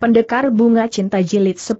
Pendekar Bunga Cinta Jilid 10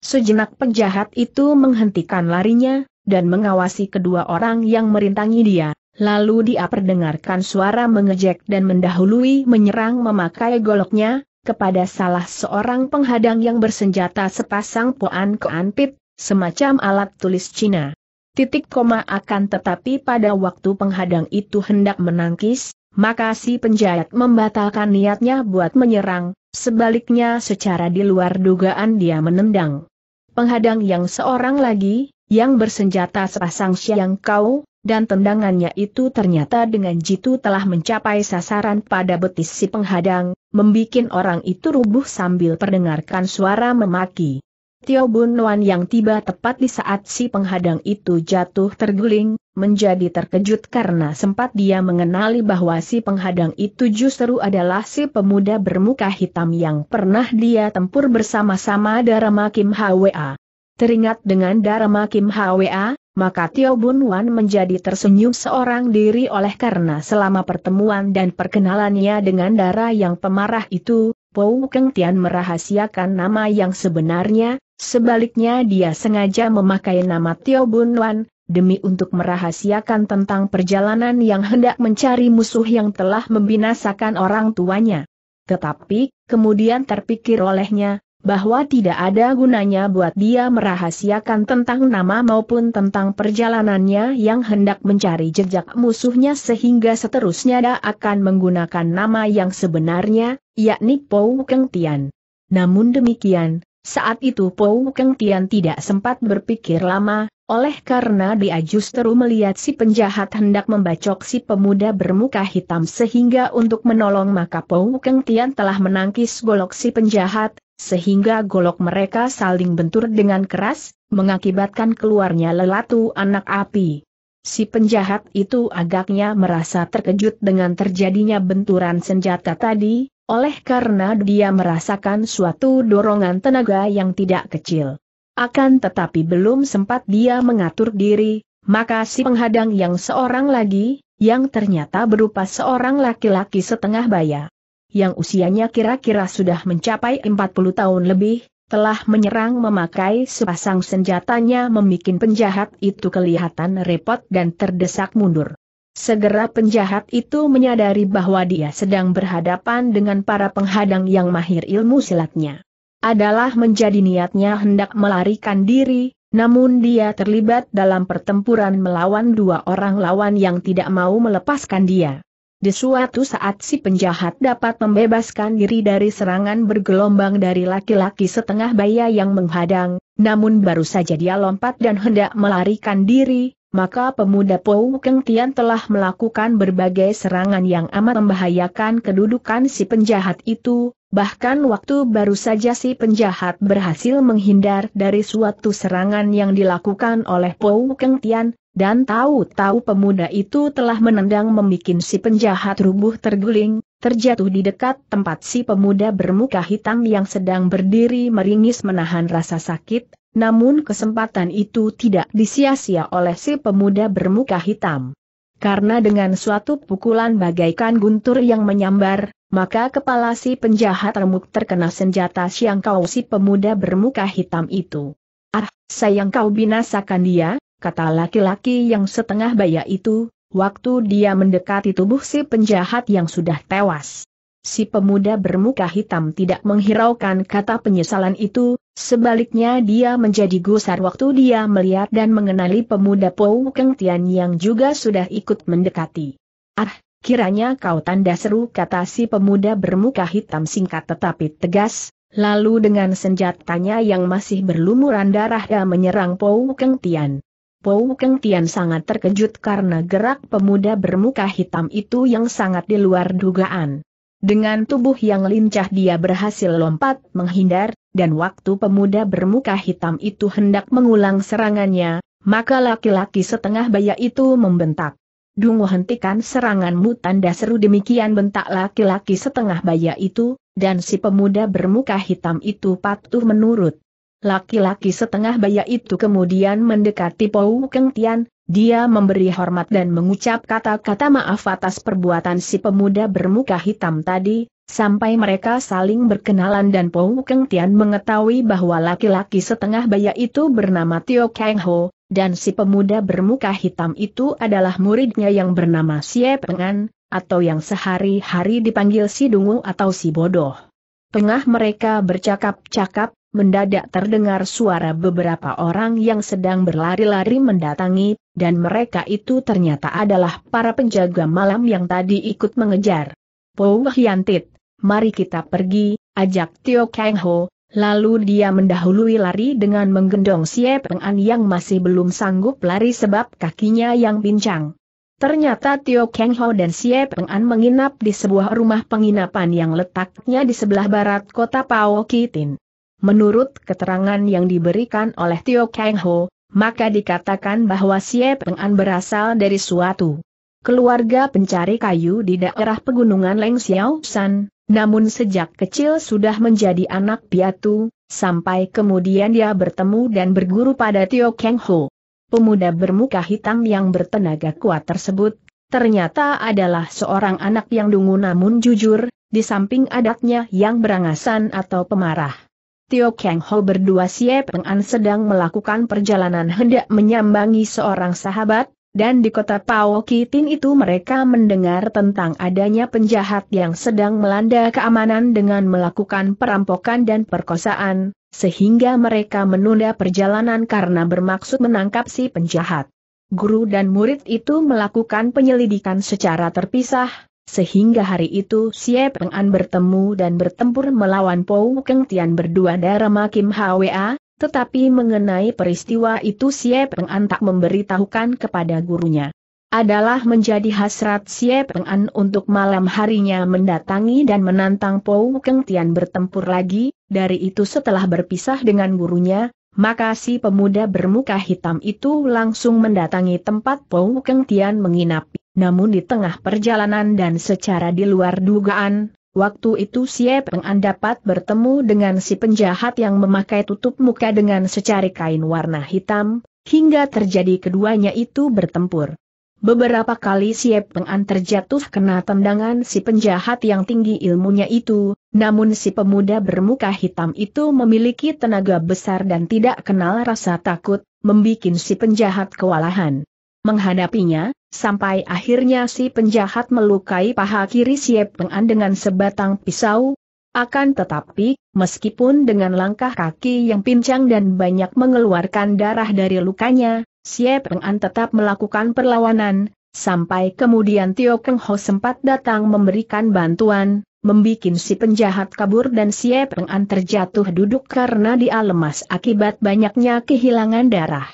Sejenak penjahat itu menghentikan larinya, dan mengawasi kedua orang yang merintangi dia, lalu dia perdengarkan suara mengejek dan mendahului menyerang memakai goloknya, kepada salah seorang penghadang yang bersenjata sepasang poan keanpit, semacam alat tulis Cina. Titik koma akan tetapi pada waktu penghadang itu hendak menangkis, maka si penjahat membatalkan niatnya buat menyerang, sebaliknya secara di luar dugaan dia menendang. Penghadang yang seorang lagi, yang bersenjata sepasang siang kau, dan tendangannya itu ternyata dengan jitu telah mencapai sasaran pada betis si penghadang, membikin orang itu rubuh sambil perdengarkan suara memaki. Tio Bun Wan yang tiba tepat di saat si penghadang itu jatuh terguling, menjadi terkejut karena sempat dia mengenali bahwa si penghadang itu justru adalah si pemuda bermuka hitam yang pernah dia tempur bersama-sama Dharma Kim Hwa. Teringat dengan Dharma Kim Hwa, maka Tio Bun Wan menjadi tersenyum seorang diri oleh karena selama pertemuan dan perkenalannya dengan darah yang pemarah itu, Pou Keng Tian merahasiakan nama yang sebenarnya, sebaliknya dia sengaja memakai nama Tio Bun Wan, demi untuk merahasiakan tentang perjalanan yang hendak mencari musuh yang telah membinasakan orang tuanya. Tetapi, kemudian terpikir olehnya, bahwa tidak ada gunanya buat dia merahasiakan tentang nama maupun tentang perjalanannya yang hendak mencari jejak musuhnya sehingga seterusnya dia akan menggunakan nama yang sebenarnya, yakni Pou Keng Tian. Namun demikian, saat itu Pou Keng Tian tidak sempat berpikir lama, oleh karena dia justru melihat si penjahat hendak membacok si pemuda bermuka hitam sehingga untuk menolong maka Pou Keng Tian telah menangkis golok si penjahat, sehingga golok mereka saling bentur dengan keras, mengakibatkan keluarnya lelatu anak api. Si penjahat itu agaknya merasa terkejut dengan terjadinya benturan senjata tadi, oleh karena dia merasakan suatu dorongan tenaga yang tidak kecil. Akan tetapi belum sempat dia mengatur diri, maka si penghadang yang seorang lagi, yang ternyata berupa seorang laki-laki setengah baya, yang usianya kira-kira sudah mencapai 40 tahun lebih, telah menyerang memakai sepasang senjatanya membuat penjahat itu kelihatan repot dan terdesak mundur. Segera penjahat itu menyadari bahwa dia sedang berhadapan dengan para penghadang yang mahir ilmu silatnya. Adalah menjadi niatnya hendak melarikan diri, namun dia terlibat dalam pertempuran melawan dua orang lawan yang tidak mau melepaskan dia. Di suatu saat si penjahat dapat membebaskan diri dari serangan bergelombang dari laki-laki setengah baya yang menghadang, namun baru saja dia lompat dan hendak melarikan diri, maka pemuda Pou Keng Tian telah melakukan berbagai serangan yang amat membahayakan kedudukan si penjahat itu, bahkan waktu baru saja si penjahat berhasil menghindar dari suatu serangan yang dilakukan oleh Pou Keng Tian, dan tahu-tahu pemuda itu telah menendang membuat si penjahat rubuh terguling, terjatuh di dekat tempat si pemuda bermuka hitam yang sedang berdiri meringis menahan rasa sakit, namun kesempatan itu tidak disia-sia oleh si pemuda bermuka hitam. Karena dengan suatu pukulan bagaikan guntur yang menyambar, maka kepala si penjahat remuk terkena senjata siang kau si pemuda bermuka hitam itu. Ah, sayang kau binasakan dia, kata laki-laki yang setengah baya itu, waktu dia mendekati tubuh si penjahat yang sudah tewas. Si pemuda bermuka hitam tidak menghiraukan kata penyesalan itu, sebaliknya dia menjadi gusar waktu dia melihat dan mengenali pemuda Pou Keng Tian yang juga sudah ikut mendekati. Ah, kiranya kau tanda seru kata si pemuda bermuka hitam singkat tetapi tegas, lalu dengan senjatanya yang masih berlumuran darah dia menyerang Pou Keng Tian. Pou Keng Tian sangat terkejut karena gerak pemuda bermuka hitam itu yang sangat di luar dugaan. Dengan tubuh yang lincah dia berhasil lompat menghindar, dan waktu pemuda bermuka hitam itu hendak mengulang serangannya, maka laki-laki setengah baya itu membentak. Dungu hentikan seranganmu tanda seru demikian bentak laki-laki setengah baya itu, dan si pemuda bermuka hitam itu patuh menurut. Laki-laki setengah baya itu kemudian mendekati Pou Keng Tian, dia memberi hormat dan mengucap kata-kata maaf atas perbuatan si pemuda bermuka hitam tadi, sampai mereka saling berkenalan dan Pou Keng Tian mengetahui bahwa laki-laki setengah baya itu bernama Tio Kang Ho, dan si pemuda bermuka hitam itu adalah muridnya yang bernama Xie Pengan, atau yang sehari-hari dipanggil si dungu atau si bodoh. Tengah mereka bercakap-cakap, mendadak terdengar suara beberapa orang yang sedang berlari-lari mendatangi, dan mereka itu ternyata adalah para penjaga malam yang tadi ikut mengejar. Po Hiantit, mari kita pergi, ajak Tio Kang Ho, lalu dia mendahului lari dengan menggendong Xie Peng An yang masih belum sanggup lari sebab kakinya yang bincang. Ternyata Tio Kang Ho dan Xie Peng An menginap di sebuah rumah penginapan yang letaknya di sebelah barat kota Pao Kitin. Menurut keterangan yang diberikan oleh Tio Kang Ho, maka dikatakan bahwa Xie Peng berasal dari suatu keluarga pencari kayu di daerah pegunungan Leng Xiao San, namun sejak kecil sudah menjadi anak piatu, sampai kemudian dia bertemu dan berguru pada Tio Kang Ho. Pemuda bermuka hitam yang bertenaga kuat tersebut, ternyata adalah seorang anak yang dungu namun jujur, di samping adatnya yang berangasan atau pemarah. Tio Kang Ho berdua Siep An sedang melakukan perjalanan hendak menyambangi seorang sahabat, dan di kota Pao Kitin itu mereka mendengar tentang adanya penjahat yang sedang melanda keamanan dengan melakukan perampokan dan perkosaan, sehingga mereka menunda perjalanan karena bermaksud menangkap si penjahat. Guru dan murid itu melakukan penyelidikan secara terpisah, sehingga hari itu Xie Peng An bertemu dan bertempur melawan Pou Keng Tian berdua dari Makim Hwa, tetapi mengenai peristiwa itu Xie Peng An tak memberitahukan kepada gurunya. Adalah menjadi hasrat Xie Peng An untuk malam harinya mendatangi dan menantang Pou Keng Tian bertempur lagi, dari itu setelah berpisah dengan gurunya, maka si pemuda bermuka hitam itu langsung mendatangi tempat Pou Keng Tian menginap namun di tengah perjalanan dan secara di luar dugaan, waktu itu Siap Pengan dapat bertemu dengan si penjahat yang memakai tutup muka dengan secari kain warna hitam, hingga terjadi keduanya itu bertempur. Beberapa kali Siap Pengan terjatuh kena tendangan si penjahat yang tinggi ilmunya itu, namun si pemuda bermuka hitam itu memiliki tenaga besar dan tidak kenal rasa takut, membuat si penjahat kewalahan menghadapinya, sampai akhirnya si penjahat melukai paha kiri Siap Pengan dengan sebatang pisau. Akan tetapi, meskipun dengan langkah kaki yang pincang dan banyak mengeluarkan darah dari lukanya, Siap Pengan tetap melakukan perlawanan, sampai kemudian Tio Keng Ho sempat datang memberikan bantuan, membuat si penjahat kabur dan Siap Pengan terjatuh duduk karena dia lemas akibat banyaknya kehilangan darah.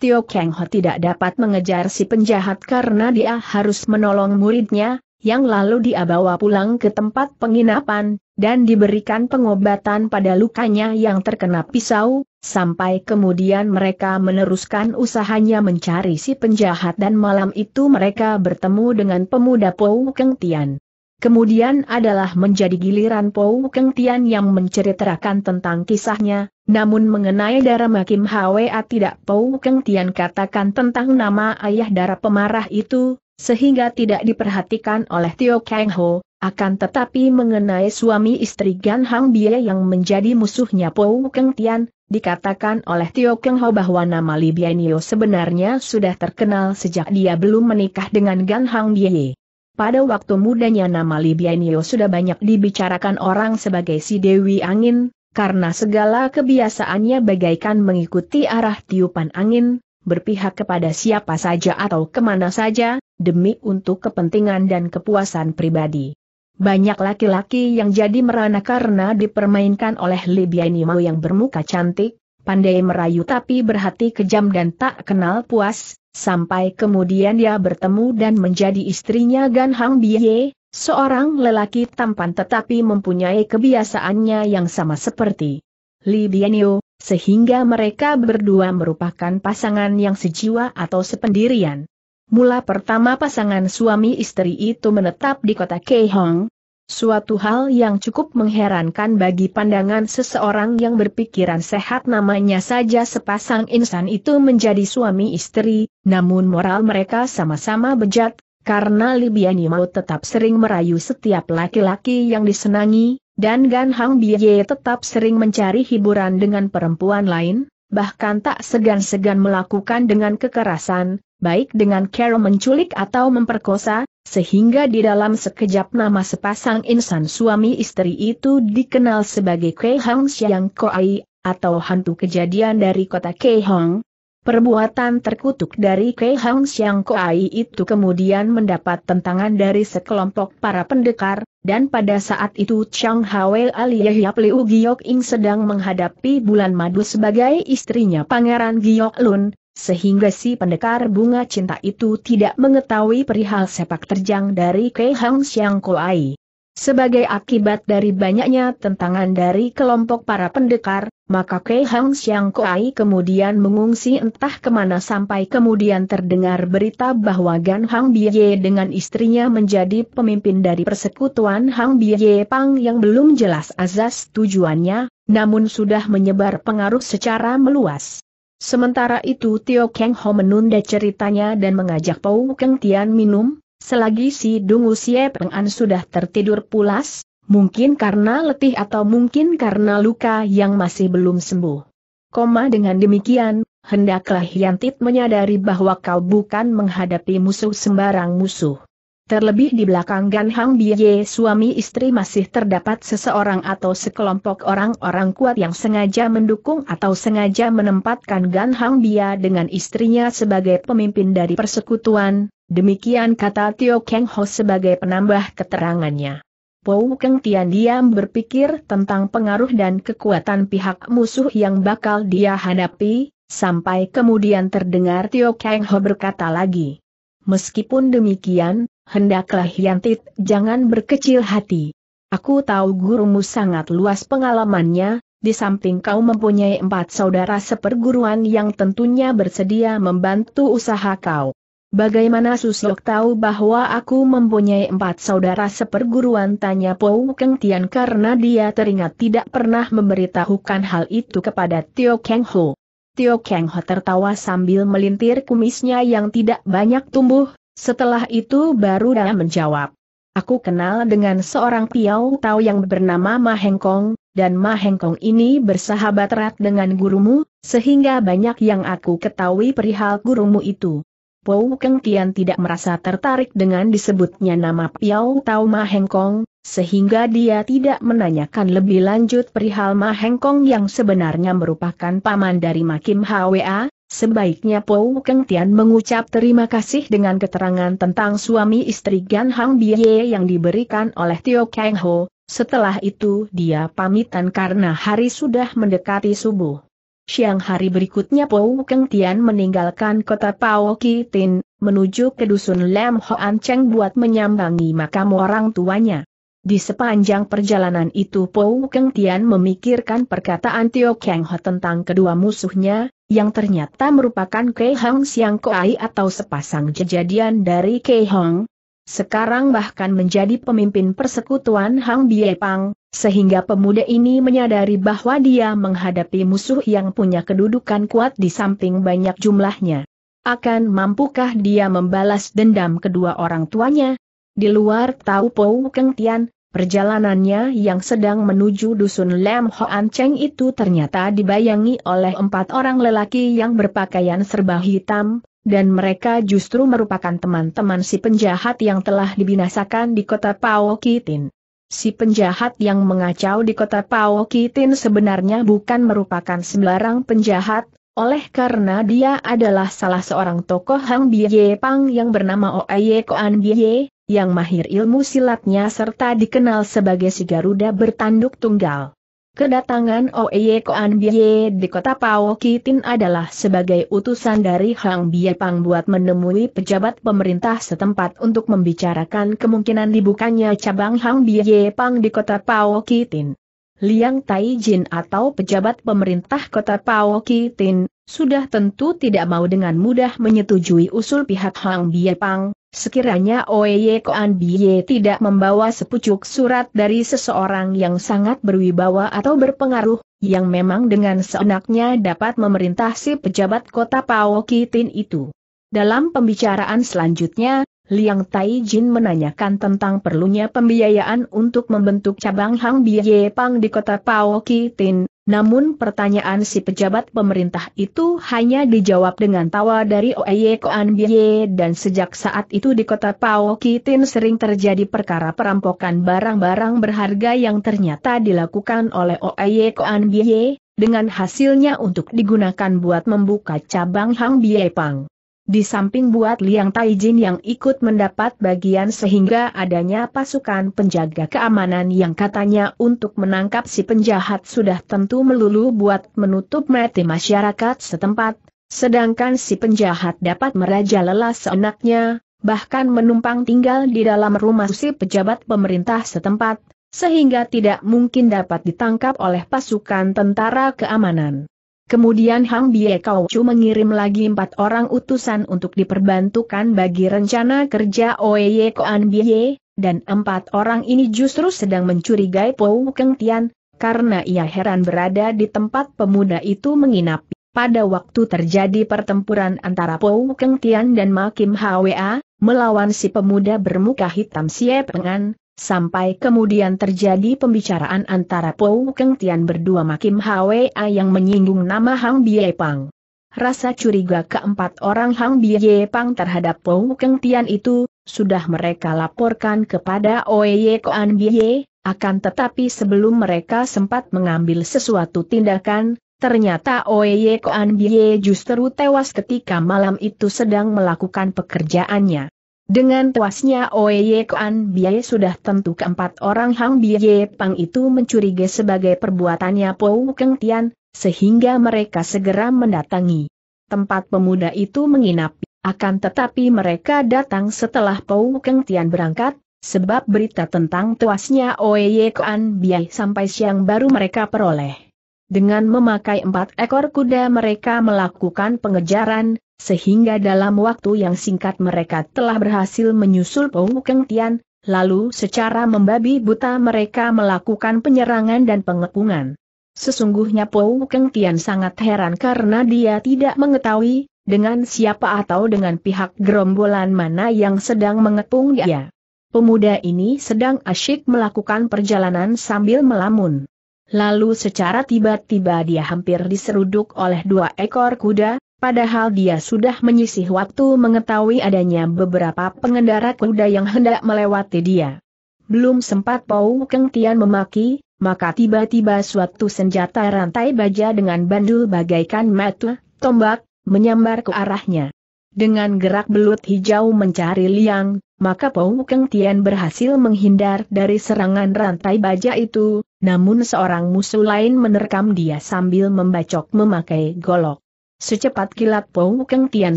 Tio Kang Ho tidak dapat mengejar si penjahat karena dia harus menolong muridnya, yang lalu dia bawa pulang ke tempat penginapan, dan diberikan pengobatan pada lukanya yang terkena pisau, sampai kemudian mereka meneruskan usahanya mencari si penjahat dan malam itu mereka bertemu dengan pemuda Pou Keng Tian. Kemudian adalah menjadi giliran Pou Keng Tian yang menceritakan tentang kisahnya, namun mengenai darah Makim Hwa tidak Pou Keng Tian katakan tentang nama ayah darah pemarah itu, sehingga tidak diperhatikan oleh Tio Kang Ho, akan tetapi mengenai suami istri Gan Hang Bie yang menjadi musuhnya Pou Keng Tian, dikatakan oleh Tio Kang Ho bahwa nama Li Bianio sebenarnya sudah terkenal sejak dia belum menikah dengan Gan Hang Bie. Pada waktu mudanya nama Libyanio sudah banyak dibicarakan orang sebagai si Dewi Angin, karena segala kebiasaannya bagaikan mengikuti arah tiupan angin, berpihak kepada siapa saja atau kemana saja, demi untuk kepentingan dan kepuasan pribadi. Banyak laki-laki yang jadi merana karena dipermainkan oleh Libyanio yang bermuka cantik, pandai merayu tapi berhati kejam dan tak kenal puas, Sampai kemudian dia bertemu dan menjadi istrinya Gan Hang Biye, seorang lelaki tampan tetapi mempunyai kebiasaannya yang sama seperti Li Bianyo, sehingga mereka berdua merupakan pasangan yang sejiwa atau sependirian. Mula pertama pasangan suami istri itu menetap di kota Keihong, Suatu hal yang cukup mengherankan bagi pandangan seseorang yang berpikiran sehat namanya saja sepasang insan itu menjadi suami istri, namun moral mereka sama-sama bejat, karena Libiani mau tetap sering merayu setiap laki-laki yang disenangi, dan Gan Hang Biye tetap sering mencari hiburan dengan perempuan lain, bahkan tak segan-segan melakukan dengan kekerasan, baik dengan cara menculik atau memperkosa, sehingga di dalam sekejap nama sepasang insan suami istri itu dikenal sebagai Kei Hang Xiang Koai, atau hantu kejadian dari kota Kei Hong. Perbuatan terkutuk dari Kei Hang Xiang Koai itu kemudian mendapat tentangan dari sekelompok para pendekar, dan pada saat itu Chang Ali Yahya Pliu Giok Ing sedang menghadapi bulan madu sebagai istrinya Pangeran Giok Lun, sehingga si pendekar bunga cinta itu tidak mengetahui perihal sepak terjang dari Kei Hang Xiang Koai. Sebagai akibat dari banyaknya tentangan dari kelompok para pendekar, maka Kei Hang Xiang Koai kemudian mengungsi entah kemana sampai kemudian terdengar berita bahwa Gan Hang Biye dengan istrinya menjadi pemimpin dari persekutuan Hang Biye Pang yang belum jelas azas tujuannya, namun sudah menyebar pengaruh secara meluas. Sementara itu Tio Keng Ho menunda ceritanya dan mengajak Pau Keng Tian minum, selagi si Dungu Siep An sudah tertidur pulas, mungkin karena letih atau mungkin karena luka yang masih belum sembuh. Koma dengan demikian, hendaklah Yantit menyadari bahwa kau bukan menghadapi musuh sembarang musuh. Terlebih di belakang Gan Hang Biye suami istri masih terdapat seseorang atau sekelompok orang-orang kuat yang sengaja mendukung atau sengaja menempatkan Gan Hang Bia dengan istrinya sebagai pemimpin dari persekutuan, demikian kata Tio Keng Ho sebagai penambah keterangannya. Pou Keng Tian diam berpikir tentang pengaruh dan kekuatan pihak musuh yang bakal dia hadapi, sampai kemudian terdengar Tio Kang Ho berkata lagi. Meskipun demikian, hendaklah Yantit jangan berkecil hati. Aku tahu gurumu sangat luas pengalamannya, di samping kau mempunyai empat saudara seperguruan yang tentunya bersedia membantu usaha kau. Bagaimana Susok tahu bahwa aku mempunyai empat saudara seperguruan tanya Pou Keng Tian karena dia teringat tidak pernah memberitahukan hal itu kepada Tio Keng Ho. Tio Keng Ho tertawa sambil melintir kumisnya yang tidak banyak tumbuh, setelah itu baru dia menjawab. Aku kenal dengan seorang Piau tao yang bernama Ma Kong, dan Ma Kong ini bersahabat erat dengan gurumu, sehingga banyak yang aku ketahui perihal gurumu itu. Pou Keng Tian tidak merasa tertarik dengan disebutnya nama Piao Tau Ma Heng Kong, sehingga dia tidak menanyakan lebih lanjut perihal Ma Heng Kong yang sebenarnya merupakan paman dari Makim Hwa, Sebaiknya Pou Keng Tian mengucap terima kasih dengan keterangan tentang suami istri Gan Hang Biye yang diberikan oleh Tio Kang Ho, setelah itu dia pamitan karena hari sudah mendekati subuh siang hari berikutnya Pou Keng Tian meninggalkan kota Pao Kitin, menuju ke dusun Lam Hoan Cheng buat menyambangi makam orang tuanya. Di sepanjang perjalanan itu Pou Keng Tian memikirkan perkataan Tio Kang Ho tentang kedua musuhnya, yang ternyata merupakan Kei Hong Siang Koai atau sepasang kejadian dari Kei Hong, sekarang bahkan menjadi pemimpin persekutuan Hang Bie Pang, sehingga pemuda ini menyadari bahwa dia menghadapi musuh yang punya kedudukan kuat di samping banyak jumlahnya. Akan mampukah dia membalas dendam kedua orang tuanya? Di luar tahu Pou Keng Tian, Perjalanannya yang sedang menuju dusun Lem Hoan Cheng itu ternyata dibayangi oleh empat orang lelaki yang berpakaian serba hitam, dan mereka justru merupakan teman-teman si penjahat yang telah dibinasakan di kota Paokitin. Si penjahat yang mengacau di kota Paokitin sebenarnya bukan merupakan sembarang penjahat, oleh karena dia adalah salah seorang tokoh Hang Bie Pang yang bernama Oaye Koan Bie yang mahir ilmu silatnya serta dikenal sebagai si Garuda bertanduk tunggal. Kedatangan Oye Koan Biye di kota Pao Kitin adalah sebagai utusan dari Hang Biye Pang buat menemui pejabat pemerintah setempat untuk membicarakan kemungkinan dibukanya cabang Hang Biye Pang di kota Pao Kitin. Liang Taijin atau pejabat pemerintah kota Pao Kitin, sudah tentu tidak mau dengan mudah menyetujui usul pihak Hang Biye Pang, Sekiranya Oye Koan Bie tidak membawa sepucuk surat dari seseorang yang sangat berwibawa atau berpengaruh, yang memang dengan seenaknya dapat memerintah si pejabat kota Pao Kitin itu. Dalam pembicaraan selanjutnya, Liang Tai Jin menanyakan tentang perlunya pembiayaan untuk membentuk cabang Hang Bie Pang di kota Pao Kitin, namun pertanyaan si pejabat pemerintah itu hanya dijawab dengan tawa dari Oeye Koan Bie dan sejak saat itu di kota Pao Kitin sering terjadi perkara perampokan barang-barang berharga yang ternyata dilakukan oleh Oeye Koan Bie, dengan hasilnya untuk digunakan buat membuka cabang Hang Bie Pang. Di samping buat Liang Taijin yang ikut mendapat bagian sehingga adanya pasukan penjaga keamanan yang katanya untuk menangkap si penjahat sudah tentu melulu buat menutup mata masyarakat setempat, sedangkan si penjahat dapat merajalela seenaknya, bahkan menumpang tinggal di dalam rumah si pejabat pemerintah setempat, sehingga tidak mungkin dapat ditangkap oleh pasukan tentara keamanan. Kemudian Hang Bie Kau Chu mengirim lagi empat orang utusan untuk diperbantukan bagi rencana kerja Oeye Koan Bie, dan empat orang ini justru sedang mencurigai Pou Keng Tian, karena ia heran berada di tempat pemuda itu menginap. Pada waktu terjadi pertempuran antara Pou Keng Tian dan Makim Hwa, melawan si pemuda bermuka hitam Pengan. Sampai kemudian terjadi pembicaraan antara Pou Keng Tian berdua Makim Hwa yang menyinggung nama Hang Bie Pang. Rasa curiga keempat orang Hang Bie Pang terhadap Pou Keng Tian itu, sudah mereka laporkan kepada Oye Koan Bie, akan tetapi sebelum mereka sempat mengambil sesuatu tindakan, ternyata Oye Koan Bie justru tewas ketika malam itu sedang melakukan pekerjaannya. Dengan tewasnya Oye Kuan Biye sudah tentu keempat orang Hang Biye Pang itu mencurigai sebagai perbuatannya Po Keng Tian, sehingga mereka segera mendatangi tempat pemuda itu menginap. Akan tetapi mereka datang setelah Po Keng Tian berangkat, sebab berita tentang tuasnya Oye Kuan Biye sampai siang baru mereka peroleh. Dengan memakai empat ekor kuda mereka melakukan pengejaran, sehingga dalam waktu yang singkat mereka telah berhasil menyusul Pou Keng Tian, lalu secara membabi buta mereka melakukan penyerangan dan pengepungan. Sesungguhnya Pou Keng Tian sangat heran karena dia tidak mengetahui dengan siapa atau dengan pihak gerombolan mana yang sedang mengepung dia. Pemuda ini sedang asyik melakukan perjalanan sambil melamun. Lalu secara tiba-tiba dia hampir diseruduk oleh dua ekor kuda, Padahal dia sudah menyisih waktu mengetahui adanya beberapa pengendara kuda yang hendak melewati dia. Belum sempat Pau Keng Tian memaki, maka tiba-tiba suatu senjata rantai baja dengan bandul bagaikan metu, tombak, menyambar ke arahnya. Dengan gerak belut hijau mencari liang, maka Pau Keng Tian berhasil menghindar dari serangan rantai baja itu, namun seorang musuh lain menerkam dia sambil membacok memakai golok. Secepat kilat Pou Keng Tian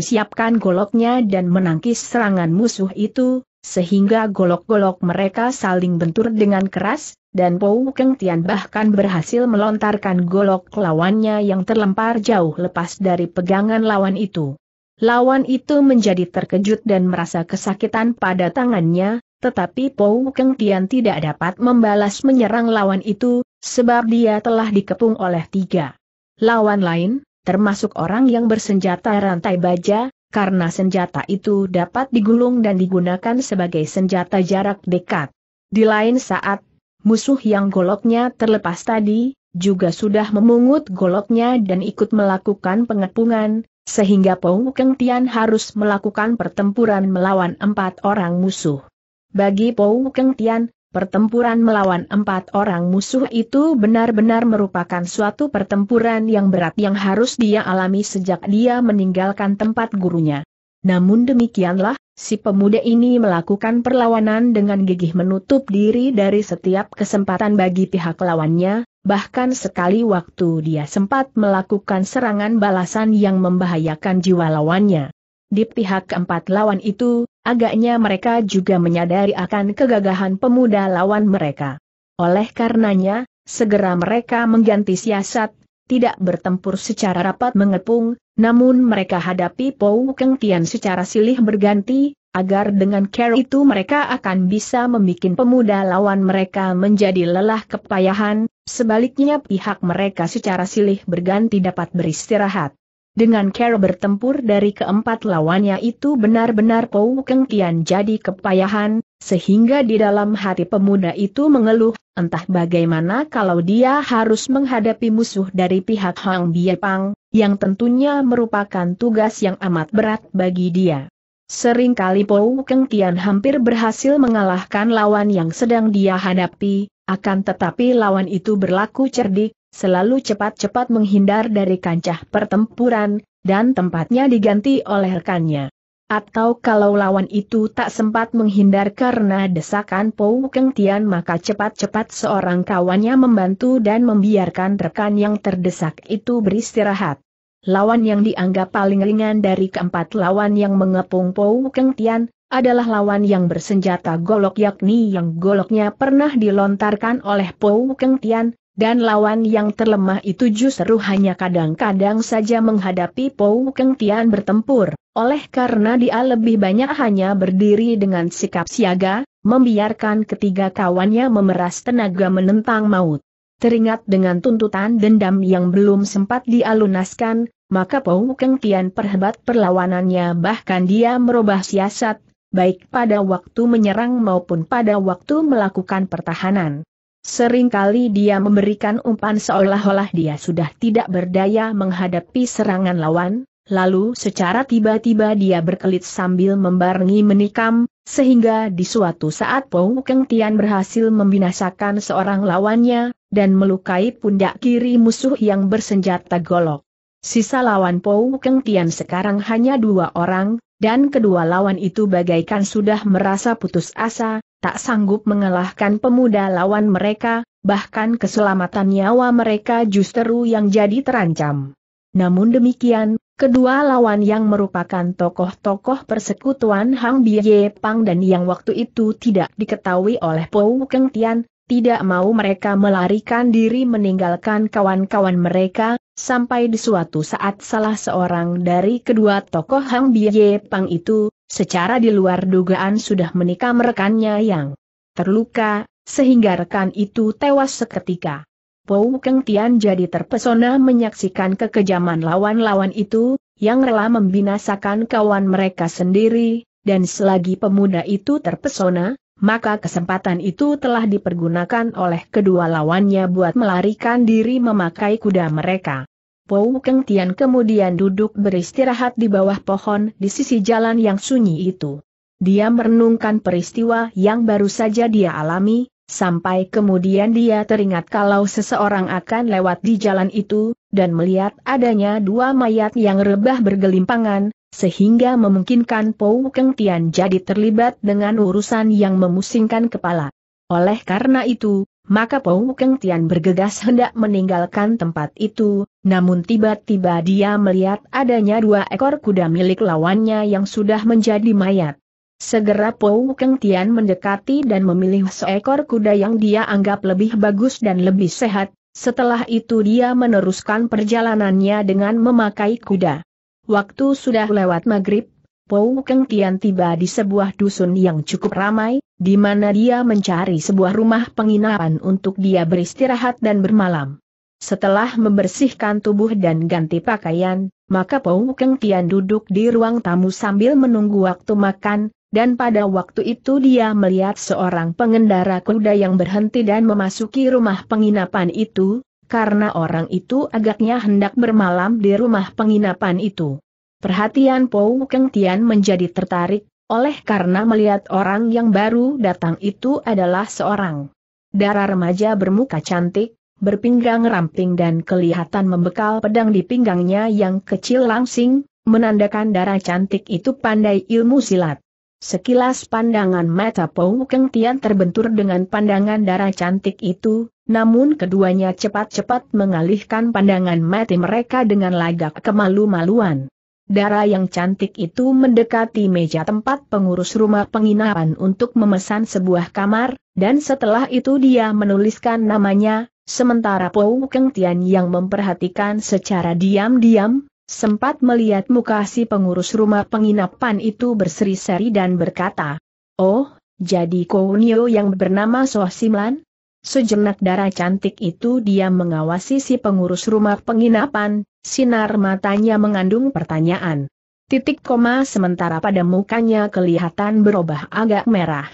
siapkan goloknya dan menangkis serangan musuh itu, sehingga golok-golok mereka saling bentur dengan keras, dan Pou Keng Tian bahkan berhasil melontarkan golok lawannya yang terlempar jauh lepas dari pegangan lawan itu. Lawan itu menjadi terkejut dan merasa kesakitan pada tangannya, tetapi Pou Keng Tian tidak dapat membalas menyerang lawan itu, sebab dia telah dikepung oleh tiga lawan lain, termasuk orang yang bersenjata rantai baja, karena senjata itu dapat digulung dan digunakan sebagai senjata jarak dekat. Di lain saat, musuh yang goloknya terlepas tadi, juga sudah memungut goloknya dan ikut melakukan pengepungan, sehingga Pong Keng Tian harus melakukan pertempuran melawan empat orang musuh. Bagi Pong Keng Tian, Pertempuran melawan empat orang musuh itu benar-benar merupakan suatu pertempuran yang berat yang harus dia alami sejak dia meninggalkan tempat gurunya. Namun demikianlah, si pemuda ini melakukan perlawanan dengan gigih menutup diri dari setiap kesempatan bagi pihak lawannya, bahkan sekali waktu dia sempat melakukan serangan balasan yang membahayakan jiwa lawannya. Di pihak keempat lawan itu, Agaknya mereka juga menyadari akan kegagahan pemuda lawan mereka. Oleh karenanya, segera mereka mengganti siasat, tidak bertempur secara rapat mengepung, namun mereka hadapi Pou Keng Tian secara silih berganti, agar dengan care itu mereka akan bisa membuat pemuda lawan mereka menjadi lelah kepayahan, sebaliknya pihak mereka secara silih berganti dapat beristirahat. Dengan cara bertempur dari keempat lawannya itu benar-benar Pou Keng Tian jadi kepayahan, sehingga di dalam hati pemuda itu mengeluh, entah bagaimana kalau dia harus menghadapi musuh dari pihak Hang Pang, yang tentunya merupakan tugas yang amat berat bagi dia. Seringkali Pou Keng Tian hampir berhasil mengalahkan lawan yang sedang dia hadapi, akan tetapi lawan itu berlaku cerdik, selalu cepat-cepat menghindar dari kancah pertempuran, dan tempatnya diganti oleh rekannya. Atau kalau lawan itu tak sempat menghindar karena desakan Pou Keng Tian maka cepat-cepat seorang kawannya membantu dan membiarkan rekan yang terdesak itu beristirahat. Lawan yang dianggap paling ringan dari keempat lawan yang mengepung Pou Keng Tian, adalah lawan yang bersenjata golok yakni yang goloknya pernah dilontarkan oleh Pou Keng Tian, dan lawan yang terlemah itu justru hanya kadang-kadang saja menghadapi Pou Keng Tian bertempur, oleh karena dia lebih banyak hanya berdiri dengan sikap siaga, membiarkan ketiga kawannya memeras tenaga menentang maut. Teringat dengan tuntutan dendam yang belum sempat dialunaskan, maka Pou Keng Tian perhebat perlawanannya bahkan dia merubah siasat, baik pada waktu menyerang maupun pada waktu melakukan pertahanan. Seringkali dia memberikan umpan seolah-olah dia sudah tidak berdaya menghadapi serangan lawan, lalu secara tiba-tiba dia berkelit sambil membarengi menikam, sehingga di suatu saat Pou Keng Tian berhasil membinasakan seorang lawannya, dan melukai pundak kiri musuh yang bersenjata golok. Sisa lawan Pou Keng Tian sekarang hanya dua orang, dan kedua lawan itu bagaikan sudah merasa putus asa, tak sanggup mengalahkan pemuda lawan mereka, bahkan keselamatan nyawa mereka justru yang jadi terancam. Namun demikian, kedua lawan yang merupakan tokoh-tokoh persekutuan Hang Biye Pang dan yang waktu itu tidak diketahui oleh Po Keng Tian, tidak mau mereka melarikan diri meninggalkan kawan-kawan mereka, sampai di suatu saat salah seorang dari kedua tokoh Hang Biye Pang itu, Secara di luar dugaan sudah menikam rekannya yang terluka, sehingga rekan itu tewas seketika. Pou Keng Tian jadi terpesona menyaksikan kekejaman lawan-lawan itu, yang rela membinasakan kawan mereka sendiri, dan selagi pemuda itu terpesona, maka kesempatan itu telah dipergunakan oleh kedua lawannya buat melarikan diri memakai kuda mereka. Pou Keng Tian kemudian duduk beristirahat di bawah pohon di sisi jalan yang sunyi itu. Dia merenungkan peristiwa yang baru saja dia alami, sampai kemudian dia teringat kalau seseorang akan lewat di jalan itu, dan melihat adanya dua mayat yang rebah bergelimpangan, sehingga memungkinkan Pou Keng Tian jadi terlibat dengan urusan yang memusingkan kepala. Oleh karena itu, maka Pou Keng Tian bergegas hendak meninggalkan tempat itu, namun tiba-tiba dia melihat adanya dua ekor kuda milik lawannya yang sudah menjadi mayat. Segera Pou Keng Tian mendekati dan memilih seekor kuda yang dia anggap lebih bagus dan lebih sehat, setelah itu dia meneruskan perjalanannya dengan memakai kuda. Waktu sudah lewat maghrib, Pou Keng Tian tiba di sebuah dusun yang cukup ramai, di mana dia mencari sebuah rumah penginapan untuk dia beristirahat dan bermalam. Setelah membersihkan tubuh dan ganti pakaian, maka Pou Keng Tian duduk di ruang tamu sambil menunggu waktu makan, dan pada waktu itu dia melihat seorang pengendara kuda yang berhenti dan memasuki rumah penginapan itu, karena orang itu agaknya hendak bermalam di rumah penginapan itu. Perhatian Pou Keng Tian menjadi tertarik, oleh karena melihat orang yang baru datang itu adalah seorang darah remaja bermuka cantik, berpinggang ramping dan kelihatan membekal pedang di pinggangnya yang kecil langsing, menandakan darah cantik itu pandai ilmu silat. Sekilas pandangan mata Pou Keng Tian terbentur dengan pandangan darah cantik itu, namun keduanya cepat-cepat mengalihkan pandangan mati mereka dengan lagak kemalu-maluan. Darah yang cantik itu mendekati meja tempat pengurus rumah penginapan untuk memesan sebuah kamar, dan setelah itu dia menuliskan namanya, sementara Pou Keng Tian yang memperhatikan secara diam-diam, sempat melihat muka si pengurus rumah penginapan itu berseri-seri dan berkata, Oh, jadi Kounio yang bernama Soh Simlan? Sejenak darah cantik itu dia mengawasi si pengurus rumah penginapan, sinar matanya mengandung pertanyaan. Titik koma sementara pada mukanya kelihatan berubah agak merah.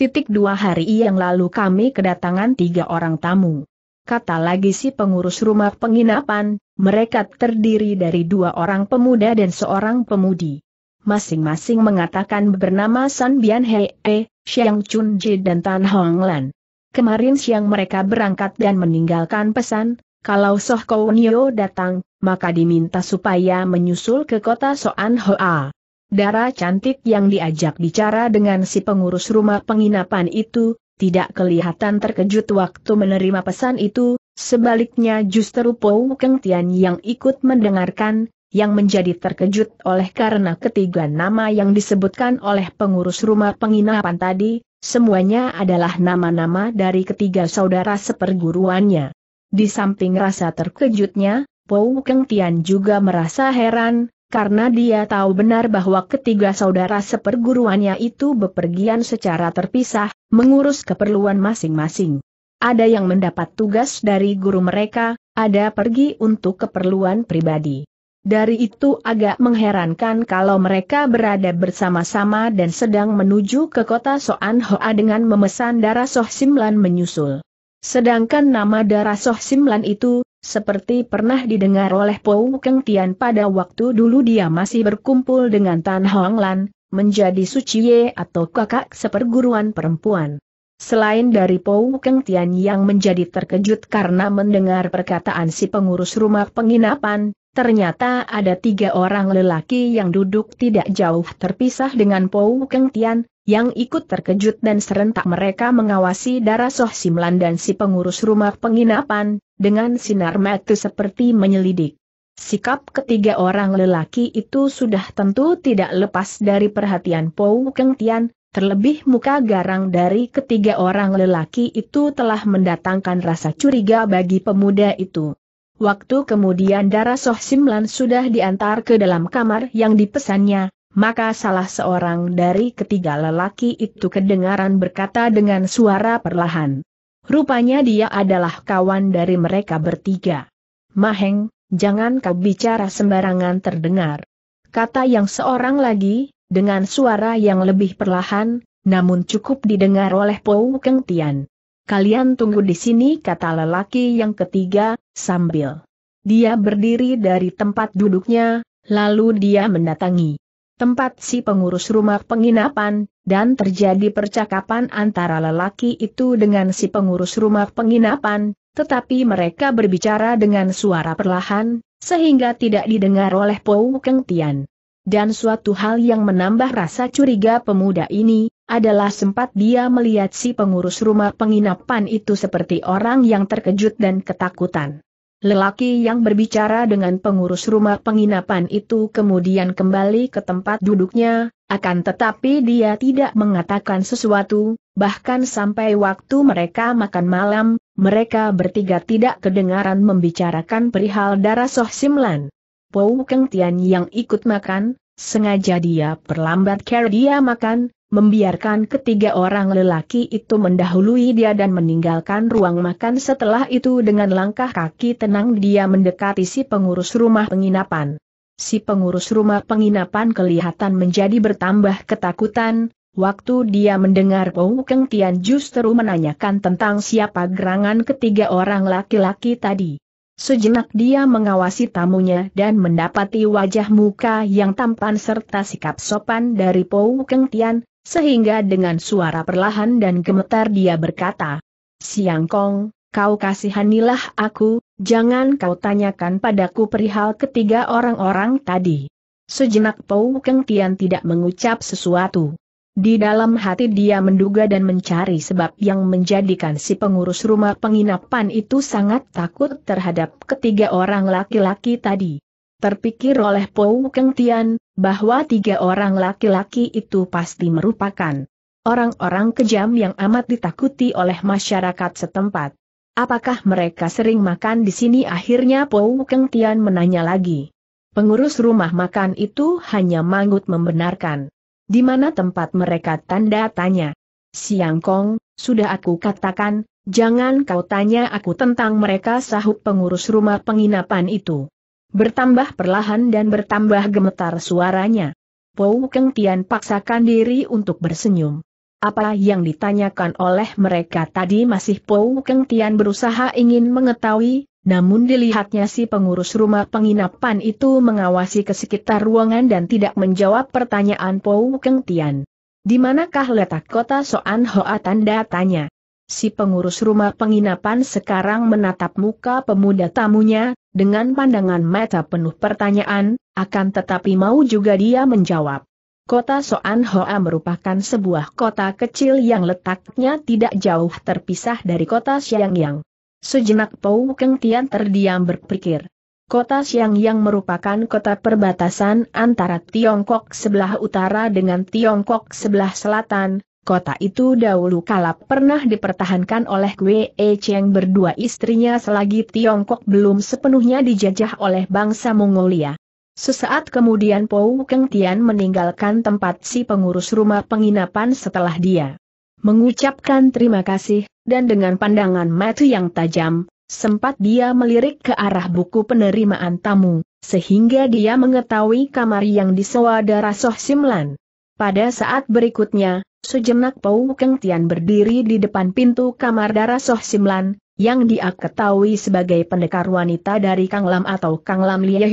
Titik dua hari yang lalu kami kedatangan tiga orang tamu. Kata lagi si pengurus rumah penginapan, mereka terdiri dari dua orang pemuda dan seorang pemudi. Masing-masing mengatakan bernama San Bian Hei, Xiang Chun Ji dan Tan Hong Lan. Kemarin siang mereka berangkat dan meninggalkan pesan, kalau Soh Kounio datang, maka diminta supaya menyusul ke kota Soan Hoa. Dara cantik yang diajak bicara dengan si pengurus rumah penginapan itu, tidak kelihatan terkejut waktu menerima pesan itu, sebaliknya justru Pou Keng Tian yang ikut mendengarkan, yang menjadi terkejut oleh karena ketiga nama yang disebutkan oleh pengurus rumah penginapan tadi, Semuanya adalah nama-nama dari ketiga saudara seperguruannya. Di samping rasa terkejutnya, Pou Keng Tian juga merasa heran, karena dia tahu benar bahwa ketiga saudara seperguruannya itu bepergian secara terpisah, mengurus keperluan masing-masing. Ada yang mendapat tugas dari guru mereka, ada pergi untuk keperluan pribadi. Dari itu agak mengherankan kalau mereka berada bersama-sama dan sedang menuju ke kota Soan Hoa dengan memesan darah Soh Simlan menyusul. Sedangkan nama darah Soh Simlan itu, seperti pernah didengar oleh Pou Keng Tian pada waktu dulu dia masih berkumpul dengan Tan Hong Lan, menjadi Ye atau kakak seperguruan perempuan. Selain dari Pou Keng Tian yang menjadi terkejut karena mendengar perkataan si pengurus rumah penginapan, Ternyata ada tiga orang lelaki yang duduk tidak jauh terpisah dengan Pou Keng Tian, yang ikut terkejut dan serentak mereka mengawasi darah Soh Simlan dan si pengurus rumah penginapan, dengan sinar mata seperti menyelidik. Sikap ketiga orang lelaki itu sudah tentu tidak lepas dari perhatian Pou Keng Tian, terlebih muka garang dari ketiga orang lelaki itu telah mendatangkan rasa curiga bagi pemuda itu. Waktu kemudian darah Soh Simlan sudah diantar ke dalam kamar yang dipesannya, maka salah seorang dari ketiga lelaki itu kedengaran berkata dengan suara perlahan. Rupanya dia adalah kawan dari mereka bertiga. Maheng, jangan kau bicara sembarangan terdengar. Kata yang seorang lagi, dengan suara yang lebih perlahan, namun cukup didengar oleh Pou Keng Tian. Kalian tunggu di sini kata lelaki yang ketiga, sambil dia berdiri dari tempat duduknya, lalu dia mendatangi tempat si pengurus rumah penginapan, dan terjadi percakapan antara lelaki itu dengan si pengurus rumah penginapan, tetapi mereka berbicara dengan suara perlahan, sehingga tidak didengar oleh Pou Keng Tian. Dan suatu hal yang menambah rasa curiga pemuda ini, adalah sempat dia melihat si pengurus rumah penginapan itu seperti orang yang terkejut dan ketakutan. Lelaki yang berbicara dengan pengurus rumah penginapan itu kemudian kembali ke tempat duduknya, akan tetapi dia tidak mengatakan sesuatu, bahkan sampai waktu mereka makan malam, mereka bertiga tidak kedengaran membicarakan perihal darah Soh Simlan. Pou Keng Tian yang ikut makan, Sengaja dia perlambat care dia makan, membiarkan ketiga orang lelaki itu mendahului dia dan meninggalkan ruang makan setelah itu dengan langkah kaki tenang dia mendekati si pengurus rumah penginapan. Si pengurus rumah penginapan kelihatan menjadi bertambah ketakutan, waktu dia mendengar Pou Keng Tian justru menanyakan tentang siapa gerangan ketiga orang laki-laki tadi. Sejenak dia mengawasi tamunya dan mendapati wajah muka yang tampan serta sikap sopan dari Pou Keng Tian, sehingga dengan suara perlahan dan gemetar dia berkata, Siang Kong, kau kasihanilah aku, jangan kau tanyakan padaku perihal ketiga orang-orang tadi. Sejenak Pou Keng Tian tidak mengucap sesuatu. Di dalam hati dia menduga dan mencari sebab yang menjadikan si pengurus rumah penginapan itu sangat takut terhadap ketiga orang laki-laki tadi. Terpikir oleh Pou Keng Tian, bahwa tiga orang laki-laki itu pasti merupakan orang-orang kejam yang amat ditakuti oleh masyarakat setempat. Apakah mereka sering makan di sini? Akhirnya Pou Keng Tian menanya lagi. Pengurus rumah makan itu hanya manggut membenarkan. Di mana tempat mereka tanda tanya? Siang Kong, sudah aku katakan, jangan kau tanya aku tentang mereka sahut pengurus rumah penginapan itu. Bertambah perlahan dan bertambah gemetar suaranya. Pou Keng Tian paksakan diri untuk bersenyum. Apa yang ditanyakan oleh mereka tadi masih Pou Keng Tian berusaha ingin mengetahui, namun dilihatnya si pengurus rumah penginapan itu mengawasi ke sekitar ruangan dan tidak menjawab pertanyaan Pou Keng Tian. Di manakah letak kota Soan Hoa tanda tanya? Si pengurus rumah penginapan sekarang menatap muka pemuda tamunya, dengan pandangan mata penuh pertanyaan, akan tetapi mau juga dia menjawab. Kota Soan Hoa merupakan sebuah kota kecil yang letaknya tidak jauh terpisah dari kota Xiangyang. Sejenak Pou Keng Tian terdiam berpikir. Kota Xiang yang merupakan kota perbatasan antara Tiongkok sebelah utara dengan Tiongkok sebelah selatan, kota itu dahulu kalap pernah dipertahankan oleh Wei E Cheng berdua istrinya selagi Tiongkok belum sepenuhnya dijajah oleh bangsa Mongolia. Sesaat kemudian Pou Keng Tian meninggalkan tempat si pengurus rumah penginapan setelah dia mengucapkan terima kasih, dan dengan pandangan mata yang tajam, sempat dia melirik ke arah buku penerimaan tamu, sehingga dia mengetahui kamar yang disewa darah Soh Simlan. Pada saat berikutnya, sejenak Pau Keng Tian berdiri di depan pintu kamar darah Soh Simlan, yang dia ketahui sebagai pendekar wanita dari Kang Lam atau Kang Lam Lie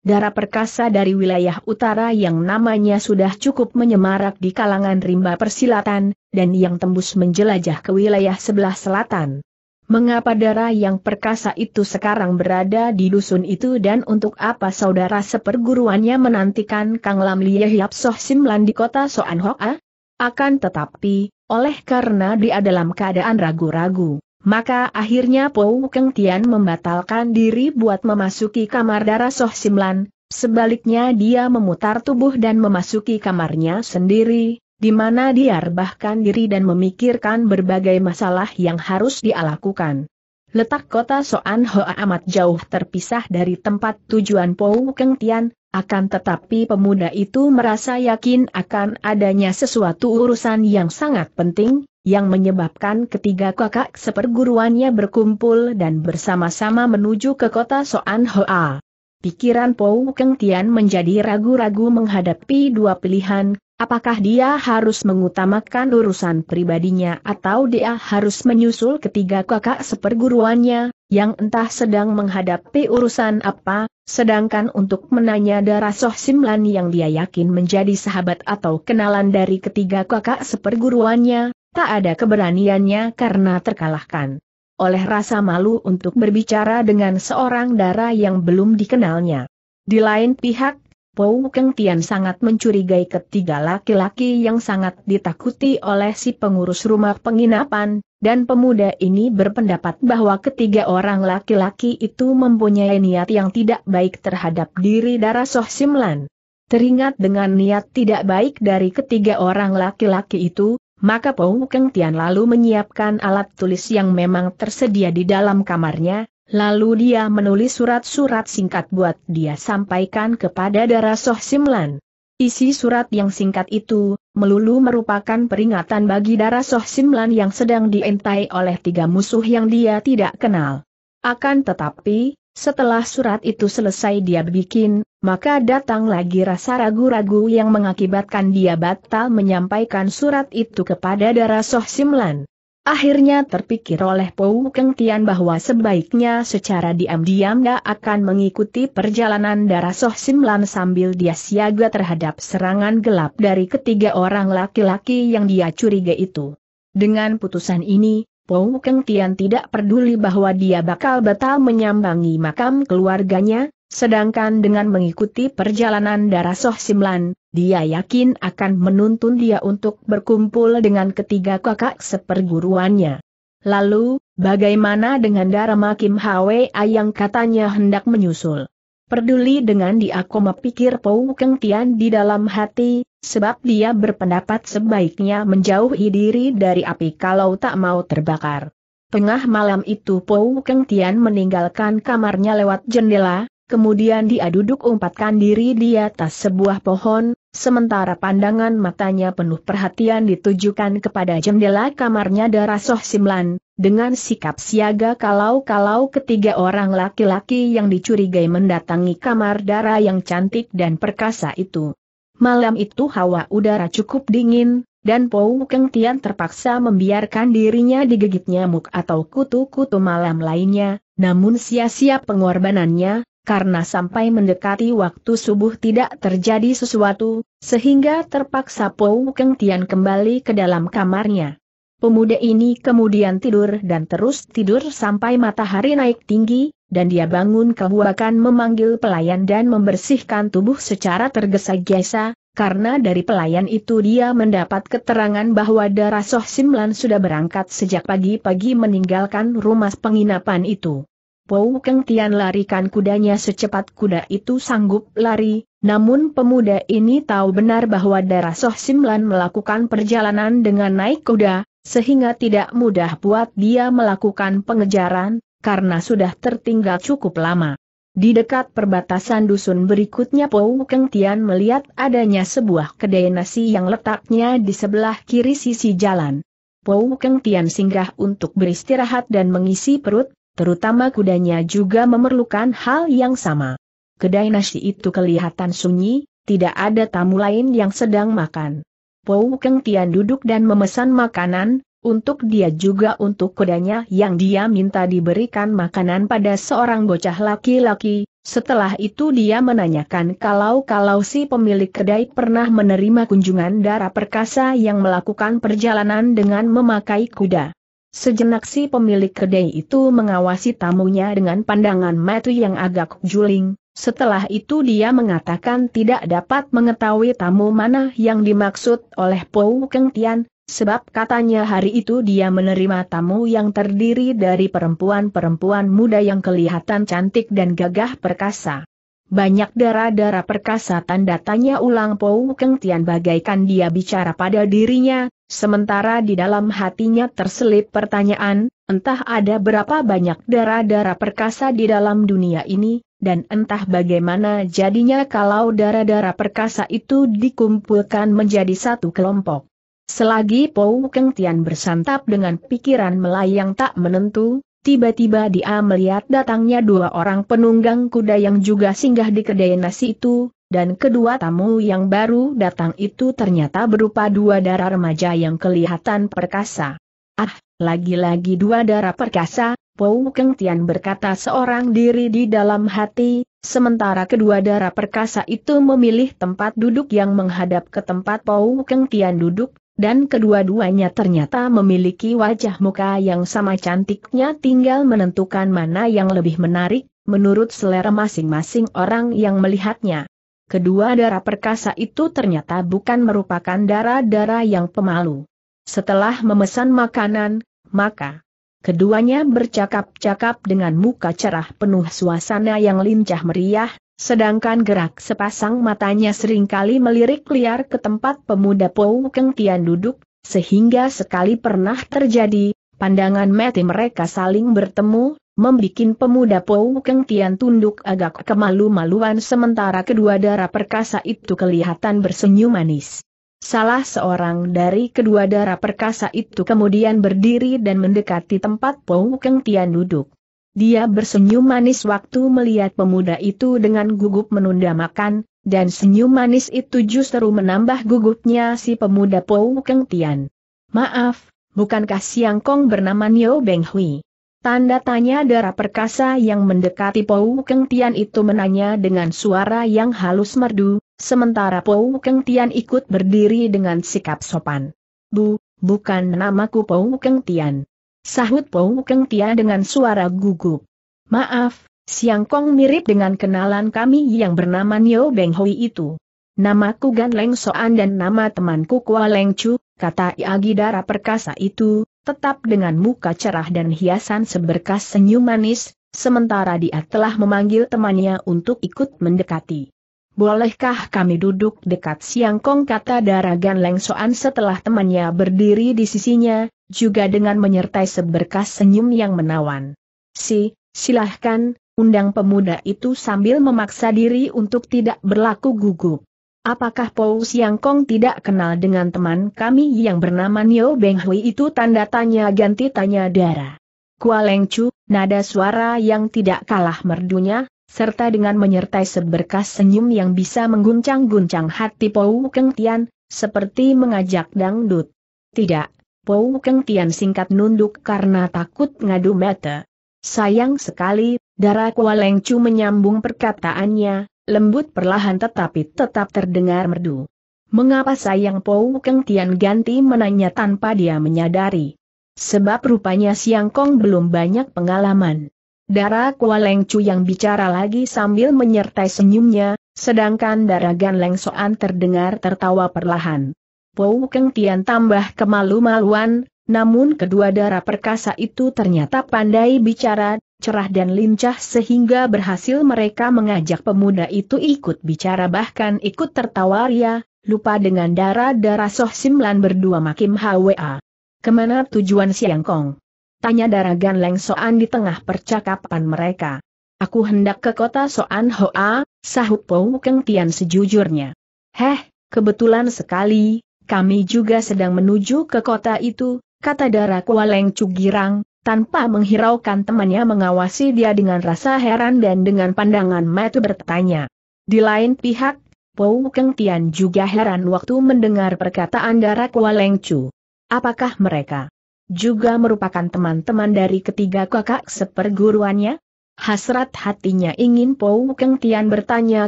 darah perkasa dari wilayah utara yang namanya sudah cukup menyemarak di kalangan rimba persilatan, dan yang tembus menjelajah ke wilayah sebelah selatan. Mengapa darah yang perkasa itu sekarang berada di dusun itu dan untuk apa saudara seperguruannya menantikan Kang Lam Lie Hiap Soh Simlan di kota Soan Hoa? Akan tetapi, oleh karena dia dalam keadaan ragu-ragu. Maka akhirnya Po Keng Tian membatalkan diri buat memasuki kamar darah Soh Simlan, sebaliknya dia memutar tubuh dan memasuki kamarnya sendiri, di mana dia rebahkan diri dan memikirkan berbagai masalah yang harus dia lakukan. Letak kota Soan Hoa amat jauh terpisah dari tempat tujuan Po Keng Tian, akan tetapi pemuda itu merasa yakin akan adanya sesuatu urusan yang sangat penting, yang menyebabkan ketiga kakak seperguruannya berkumpul dan bersama-sama menuju ke kota Soan Hoa. Pikiran Pou Keng Tian menjadi ragu-ragu menghadapi dua pilihan, apakah dia harus mengutamakan urusan pribadinya atau dia harus menyusul ketiga kakak seperguruannya, yang entah sedang menghadapi urusan apa, sedangkan untuk menanya darah Soh Simlan yang dia yakin menjadi sahabat atau kenalan dari ketiga kakak seperguruannya, Tak ada keberaniannya karena terkalahkan oleh rasa malu untuk berbicara dengan seorang dara yang belum dikenalnya. Di lain pihak, Pou Keng Tian sangat mencurigai ketiga laki-laki yang sangat ditakuti oleh si pengurus rumah penginapan, dan pemuda ini berpendapat bahwa ketiga orang laki-laki itu mempunyai niat yang tidak baik terhadap diri darah Soh Simlan. Teringat dengan niat tidak baik dari ketiga orang laki-laki itu, maka Pou Keng Tian lalu menyiapkan alat tulis yang memang tersedia di dalam kamarnya, lalu dia menulis surat-surat singkat buat dia sampaikan kepada Dara Soh Simlan. Isi surat yang singkat itu, melulu merupakan peringatan bagi Dara Soh Simlan yang sedang diintai oleh tiga musuh yang dia tidak kenal. Akan tetapi, setelah surat itu selesai dia bikin, maka datang lagi rasa ragu-ragu yang mengakibatkan dia batal menyampaikan surat itu kepada Darasoh Soh Simlan. Akhirnya terpikir oleh Pou Keng Tian bahwa sebaiknya secara diam-diam dia akan mengikuti perjalanan darah Soh Simlan sambil dia siaga terhadap serangan gelap dari ketiga orang laki-laki yang dia curiga itu. Dengan putusan ini, Pou Keng Tian tidak peduli bahwa dia bakal batal menyambangi makam keluarganya, sedangkan dengan mengikuti perjalanan darah Soh Simlan, dia yakin akan menuntun dia untuk berkumpul dengan ketiga kakak seperguruannya. Lalu, bagaimana dengan darah Makim Hwa yang katanya hendak menyusul? Peduli dengan dia koma pikir Pou Keng Tian di dalam hati, sebab dia berpendapat sebaiknya menjauhi diri dari api kalau tak mau terbakar. Tengah malam itu Pou Keng Tian meninggalkan kamarnya lewat jendela, kemudian dia duduk umpatkan diri di atas sebuah pohon, sementara pandangan matanya penuh perhatian ditujukan kepada jendela kamarnya darah Soh Simlan, dengan sikap siaga kalau-kalau ketiga orang laki-laki yang dicurigai mendatangi kamar darah yang cantik dan perkasa itu. Malam itu hawa udara cukup dingin, dan Pou Keng Tian terpaksa membiarkan dirinya digigit nyamuk atau kutu-kutu malam lainnya, namun sia-sia pengorbanannya, karena sampai mendekati waktu subuh tidak terjadi sesuatu, sehingga terpaksa Pou Keng Tian kembali ke dalam kamarnya. Pemuda ini kemudian tidur dan terus tidur sampai matahari naik tinggi, dan dia bangun kebuakan memanggil pelayan dan membersihkan tubuh secara tergesa-gesa, karena dari pelayan itu dia mendapat keterangan bahwa darah Soh Simlan sudah berangkat sejak pagi-pagi meninggalkan rumah penginapan itu. Pou Keng Tian larikan kudanya secepat kuda itu sanggup lari, namun pemuda ini tahu benar bahwa darah Soh Simlan melakukan perjalanan dengan naik kuda, sehingga tidak mudah buat dia melakukan pengejaran, karena sudah tertinggal cukup lama. Di dekat perbatasan dusun berikutnya Pou Keng Tian melihat adanya sebuah kedai nasi yang letaknya di sebelah kiri sisi jalan. Pou Keng Tian singgah untuk beristirahat dan mengisi perut, terutama kudanya juga memerlukan hal yang sama. Kedai nasi itu kelihatan sunyi, tidak ada tamu lain yang sedang makan. Pou Keng Tian duduk dan memesan makanan, untuk dia juga untuk kudanya yang dia minta diberikan makanan pada seorang bocah laki-laki, setelah itu dia menanyakan kalau-kalau si pemilik kedai pernah menerima kunjungan darah perkasa yang melakukan perjalanan dengan memakai kuda. Sejenak si pemilik kedai itu mengawasi tamunya dengan pandangan mata yang agak juling, setelah itu dia mengatakan tidak dapat mengetahui tamu mana yang dimaksud oleh Pou Keng Tian, sebab katanya hari itu dia menerima tamu yang terdiri dari perempuan-perempuan muda yang kelihatan cantik dan gagah perkasa. Banyak darah-darah perkasa tanda tanya ulang Pou Keng Tian bagaikan dia bicara pada dirinya, sementara di dalam hatinya terselip pertanyaan, entah ada berapa banyak darah-darah perkasa di dalam dunia ini, dan entah bagaimana jadinya kalau darah-darah perkasa itu dikumpulkan menjadi satu kelompok. Selagi Pou Keng Tian bersantap dengan pikiran melayang tak menentu, tiba-tiba dia melihat datangnya dua orang penunggang kuda yang juga singgah di kedai nasi itu, dan kedua tamu yang baru datang itu ternyata berupa dua darah remaja yang kelihatan perkasa. Ah, lagi-lagi dua darah perkasa, Pou Keng Tian berkata seorang diri di dalam hati, sementara kedua darah perkasa itu memilih tempat duduk yang menghadap ke tempat Pou Keng Tian duduk, dan kedua-duanya ternyata memiliki wajah muka yang sama cantiknya tinggal menentukan mana yang lebih menarik, menurut selera masing-masing orang yang melihatnya. Kedua darah perkasa itu ternyata bukan merupakan darah-darah yang pemalu. Setelah memesan makanan, maka Keduanya bercakap-cakap dengan muka cerah penuh suasana yang lincah meriah, sedangkan gerak sepasang matanya seringkali melirik liar ke tempat pemuda Pou Keng Tian duduk, sehingga sekali pernah terjadi, pandangan mati mereka saling bertemu, membikin pemuda Pou Keng Tian tunduk agak kemalu-maluan sementara kedua darah perkasa itu kelihatan bersenyum manis. Salah seorang dari kedua darah perkasa itu kemudian berdiri dan mendekati tempat Pou Keng Tian duduk. Dia bersenyum manis waktu melihat pemuda itu dengan gugup menunda makan, dan senyum manis itu justru menambah gugupnya si pemuda Pou Keng Tian. Maaf, bukankah Siang Kong bernama Nio Beng Hui? Tanda tanya darah perkasa yang mendekati Pou Keng Tian itu menanya dengan suara yang halus merdu, Sementara Pou Keng Tian ikut berdiri dengan sikap sopan. Bu, bukan namaku Pou Keng Tian. Sahut Pou Keng Tian dengan suara gugup. Maaf, Siang Kong mirip dengan kenalan kami yang bernama Nio Beng Hui itu. Namaku Gan Leng Soan dan nama temanku Kua Leng Chu, kata Iagidara perkasa itu, tetap dengan muka cerah dan hiasan seberkas senyum manis, sementara dia telah memanggil temannya untuk ikut mendekati. Bolehkah kami duduk dekat siang kong kata daragan lengsoan setelah temannya berdiri di sisinya, juga dengan menyertai seberkas senyum yang menawan. Si, silahkan, undang pemuda itu sambil memaksa diri untuk tidak berlaku gugup. Apakah Pou Siang Kong tidak kenal dengan teman kami yang bernama Nio Beng Hui itu tanda tanya ganti tanya darah. Kualeng Chu, nada suara yang tidak kalah merdunya, serta dengan menyertai seberkas senyum yang bisa mengguncang-guncang hati Pou Keng Tian, seperti mengajak dangdut. Tidak, Pou Keng Tian singkat nunduk karena takut ngadu mata. Sayang sekali, darah Leng Chu menyambung perkataannya, lembut perlahan tetapi tetap terdengar merdu. Mengapa sayang Pou Keng Tian ganti menanya tanpa dia menyadari? Sebab rupanya Siang Kong belum banyak pengalaman. Darah Kualeng Chu yang bicara lagi sambil menyertai senyumnya, sedangkan darah Gan Leng Soan terdengar tertawa perlahan. Pou Keng Tian tambah kemalu-maluan, namun kedua darah perkasa itu ternyata pandai bicara, cerah dan lincah sehingga berhasil mereka mengajak pemuda itu ikut bicara bahkan ikut tertawa ria, lupa dengan darah-darah Soh Simlan berdua makim HWA. Kemana tujuan Siang Kong? Tanya Daragan Leng Soan di tengah percakapan mereka. Aku hendak ke kota Soan Hoa, sahut Pou Keng Tian sejujurnya. Heh, kebetulan sekali, kami juga sedang menuju ke kota itu, kata Darakwa Leng Cugirang, tanpa menghiraukan temannya mengawasi dia dengan rasa heran dan dengan pandangan mata bertanya. Di lain pihak, Pou Keng Tian juga heran waktu mendengar perkataan Darakwa Leng Cu. Apakah mereka juga merupakan teman-teman dari ketiga kakak seperguruannya? Hasrat hatinya ingin Pou Keng Tian bertanya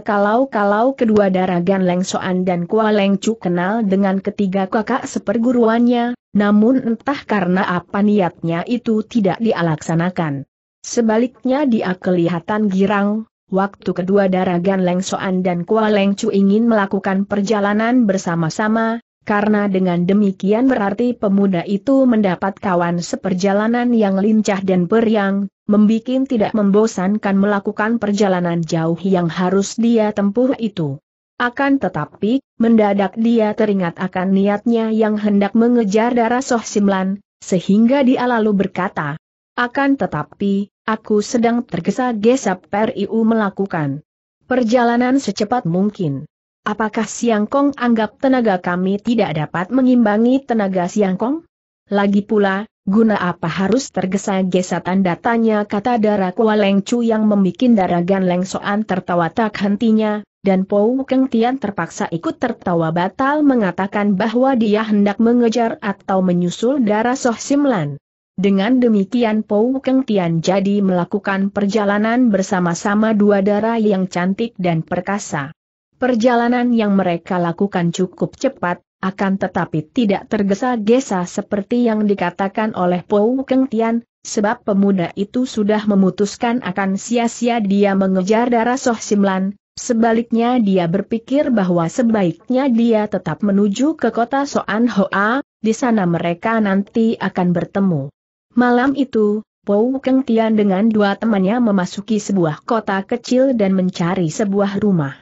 kalau-kalau kedua daragan Leng Soan dan Kua Leng Chu kenal dengan ketiga kakak seperguruannya, namun entah karena apa niatnya itu tidak dilaksanakan. Sebaliknya dia kelihatan girang, waktu kedua daragan Leng Soan dan Kua Leng Chu ingin melakukan perjalanan bersama-sama, karena dengan demikian berarti pemuda itu mendapat kawan seperjalanan yang lincah dan periang, membikin tidak membosankan melakukan perjalanan jauh yang harus dia tempuh itu. Akan tetapi, mendadak dia teringat akan niatnya yang hendak mengejar darah Soh Simlan, sehingga dia lalu berkata, Akan tetapi, aku sedang tergesa-gesa Periu melakukan perjalanan secepat mungkin. Apakah Siang Kong anggap tenaga kami tidak dapat mengimbangi tenaga Siang Kong? Lagi pula, guna apa harus tergesa-gesa tanda tanya kata darah Leng Chu yang membuat darah Gan Leng Soan tertawa tak hentinya, dan Po Keng Tian terpaksa ikut tertawa batal mengatakan bahwa dia hendak mengejar atau menyusul darah Soh Simlan. Dengan demikian Po Keng Tian jadi melakukan perjalanan bersama-sama dua darah yang cantik dan perkasa. Perjalanan yang mereka lakukan cukup cepat, akan tetapi tidak tergesa-gesa seperti yang dikatakan oleh Pou Keng Tian, sebab pemuda itu sudah memutuskan akan sia-sia dia mengejar darah Soh Simlan, sebaliknya dia berpikir bahwa sebaiknya dia tetap menuju ke kota Soan Hoa, di sana mereka nanti akan bertemu. Malam itu, Pou Keng Tian dengan dua temannya memasuki sebuah kota kecil dan mencari sebuah rumah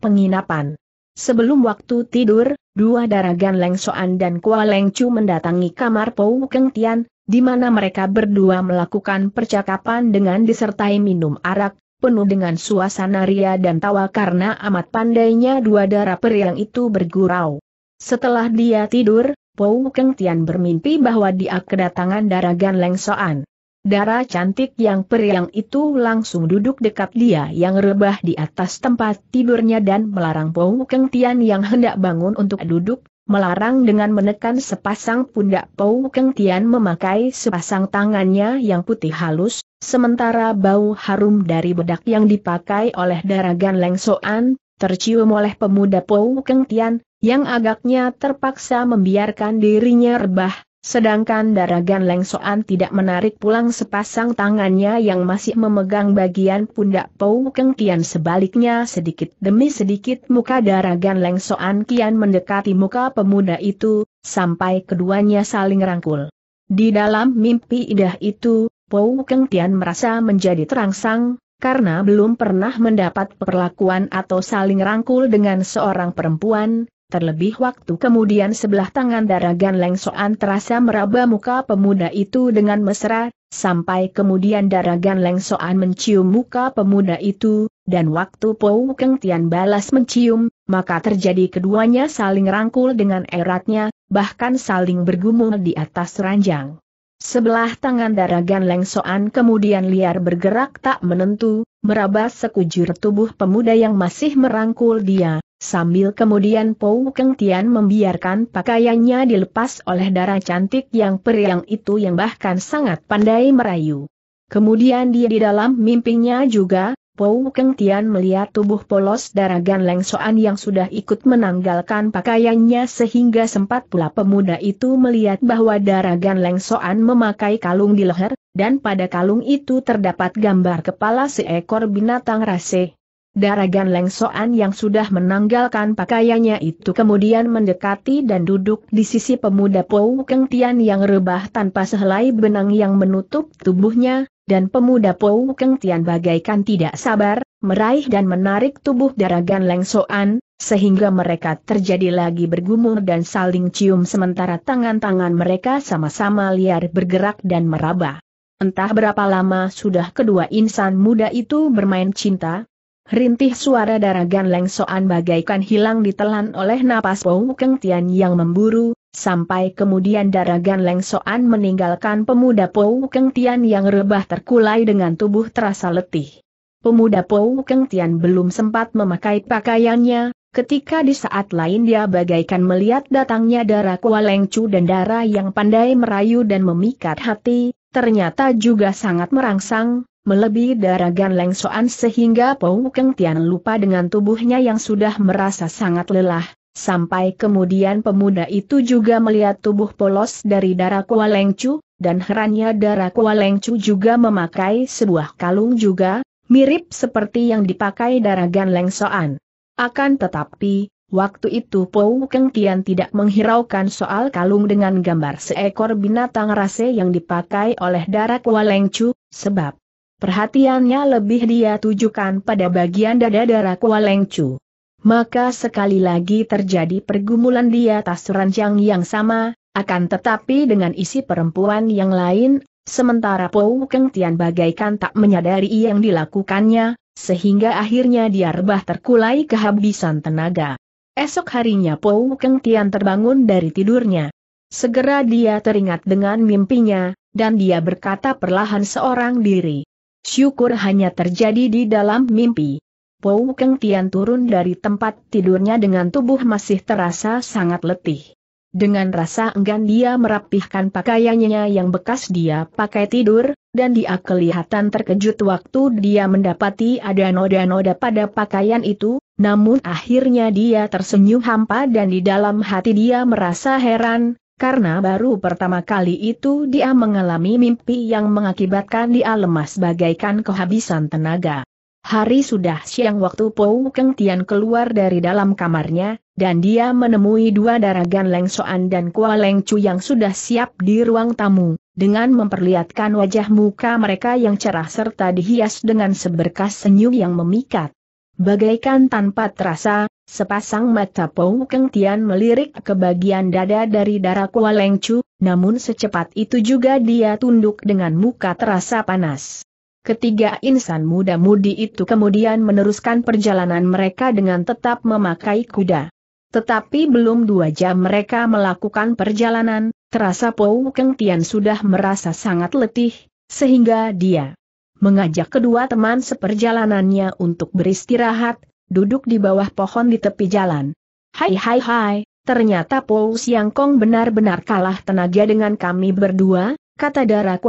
penginapan. Sebelum waktu tidur, dua daragan Leng Soan dan Kua Leng Chu mendatangi kamar Pou Keng Tian, di mana mereka berdua melakukan percakapan dengan disertai minum arak, penuh dengan suasana ria dan tawa karena amat pandainya dua darah periang itu bergurau. Setelah dia tidur, Pou Keng Tian bermimpi bahwa dia kedatangan daragan Leng Soan. Darah cantik yang periang itu langsung duduk dekat dia yang rebah di atas tempat tidurnya dan melarang Pou Keng Tian yang hendak bangun untuk duduk, melarang dengan menekan sepasang pundak Pou Keng Tian memakai sepasang tangannya yang putih halus, sementara bau harum dari bedak yang dipakai oleh daragan Soan, tercium oleh pemuda Pou Keng Tian, yang agaknya terpaksa membiarkan dirinya rebah, Sedangkan Daragan Lengsoan tidak menarik pulang sepasang tangannya yang masih memegang bagian pundak Pou Keng Kian sebaliknya sedikit demi sedikit muka Daragan Lengsoan kian mendekati muka pemuda itu, sampai keduanya saling rangkul. Di dalam mimpi indah itu, Pou Keng Tian merasa menjadi terangsang, karena belum pernah mendapat perlakuan atau saling rangkul dengan seorang perempuan, Terlebih waktu kemudian sebelah tangan Daragan Lengsoan terasa meraba muka pemuda itu dengan mesra, sampai kemudian Daragan Lengsoan mencium muka pemuda itu, dan waktu Pou Keng Tian balas mencium, maka terjadi keduanya saling rangkul dengan eratnya, bahkan saling bergumul di atas ranjang. Sebelah tangan Daragan Lengsoan kemudian liar bergerak tak menentu, merabas sekujur tubuh pemuda yang masih merangkul dia, sambil kemudian Pou Keng Tian membiarkan pakaiannya dilepas oleh darah cantik yang periang itu yang bahkan sangat pandai merayu. Kemudian dia di dalam mimpinya juga, Pou Keng Tian melihat tubuh polos darah Gan Leng Soan yang sudah ikut menanggalkan pakaiannya sehingga sempat pula pemuda itu melihat bahwa darah Gan Leng Soan memakai kalung di leher, dan pada kalung itu terdapat gambar kepala seekor binatang rase. Darah Gan Leng Soan yang sudah menanggalkan pakaiannya itu kemudian mendekati dan duduk di sisi pemuda Pou Keng Tian yang rebah tanpa sehelai benang yang menutup tubuhnya, dan pemuda Pou Keng Tian bagaikan tidak sabar, meraih dan menarik tubuh daragan Leng Soan, sehingga mereka terjadi lagi bergumur dan saling cium sementara tangan-tangan mereka sama-sama liar bergerak dan meraba. Entah berapa lama sudah kedua insan muda itu bermain cinta, Rintih suara daragan Leng Soan bagaikan hilang ditelan oleh napas Pou Keng Tian yang memburu, Sampai kemudian Daragan Soan meninggalkan pemuda Pou Keng Tian yang rebah terkulai dengan tubuh terasa letih. Pemuda Pou Keng Tian belum sempat memakai pakaiannya, ketika di saat lain dia bagaikan melihat datangnya darah Leng Chu dan darah yang pandai merayu dan memikat hati, ternyata juga sangat merangsang, melebihi Daragan Soan sehingga Pou Keng Tian lupa dengan tubuhnya yang sudah merasa sangat lelah, Sampai kemudian pemuda itu juga melihat tubuh polos dari darah Kualengcu, dan herannya darah Kualengcu juga memakai sebuah kalung juga, mirip seperti yang dipakai darah Gan Soan. Akan tetapi, waktu itu Pou Keng Tian tidak menghiraukan soal kalung dengan gambar seekor binatang rase yang dipakai oleh darah Kualengcu, sebab perhatiannya lebih dia tujukan pada bagian dada darah Kualengcu maka sekali lagi terjadi pergumulan di atas ranjang yang sama, akan tetapi dengan isi perempuan yang lain, sementara Pou Keng Tian bagaikan tak menyadari yang dilakukannya, sehingga akhirnya dia rebah terkulai kehabisan tenaga. Esok harinya Pou Keng Tian terbangun dari tidurnya. Segera dia teringat dengan mimpinya, dan dia berkata perlahan seorang diri. Syukur hanya terjadi di dalam mimpi. Pou Keng Tian turun dari tempat tidurnya dengan tubuh masih terasa sangat letih. Dengan rasa enggan dia merapihkan pakaiannya yang bekas dia pakai tidur, dan dia kelihatan terkejut waktu dia mendapati ada noda-noda pada pakaian itu, namun akhirnya dia tersenyum hampa dan di dalam hati dia merasa heran, karena baru pertama kali itu dia mengalami mimpi yang mengakibatkan dia lemas bagaikan kehabisan tenaga. Hari sudah siang waktu Pou Keng Tian keluar dari dalam kamarnya, dan dia menemui dua daragan Leng Soan dan Kua Leng Chu yang sudah siap di ruang tamu, dengan memperlihatkan wajah muka mereka yang cerah serta dihias dengan seberkas senyum yang memikat. Bagaikan tanpa terasa, sepasang mata Pou Keng Tian melirik ke bagian dada dari darah Kua Leng Chu, namun secepat itu juga dia tunduk dengan muka terasa panas. Ketiga insan muda-mudi itu kemudian meneruskan perjalanan mereka dengan tetap memakai kuda. Tetapi belum dua jam mereka melakukan perjalanan, terasa Pou Keng Tian sudah merasa sangat letih, sehingga dia mengajak kedua teman seperjalanannya untuk beristirahat, duduk di bawah pohon di tepi jalan. Hai hai hai, ternyata Pou Siang Kong benar-benar kalah tenaga dengan kami berdua, kata Dara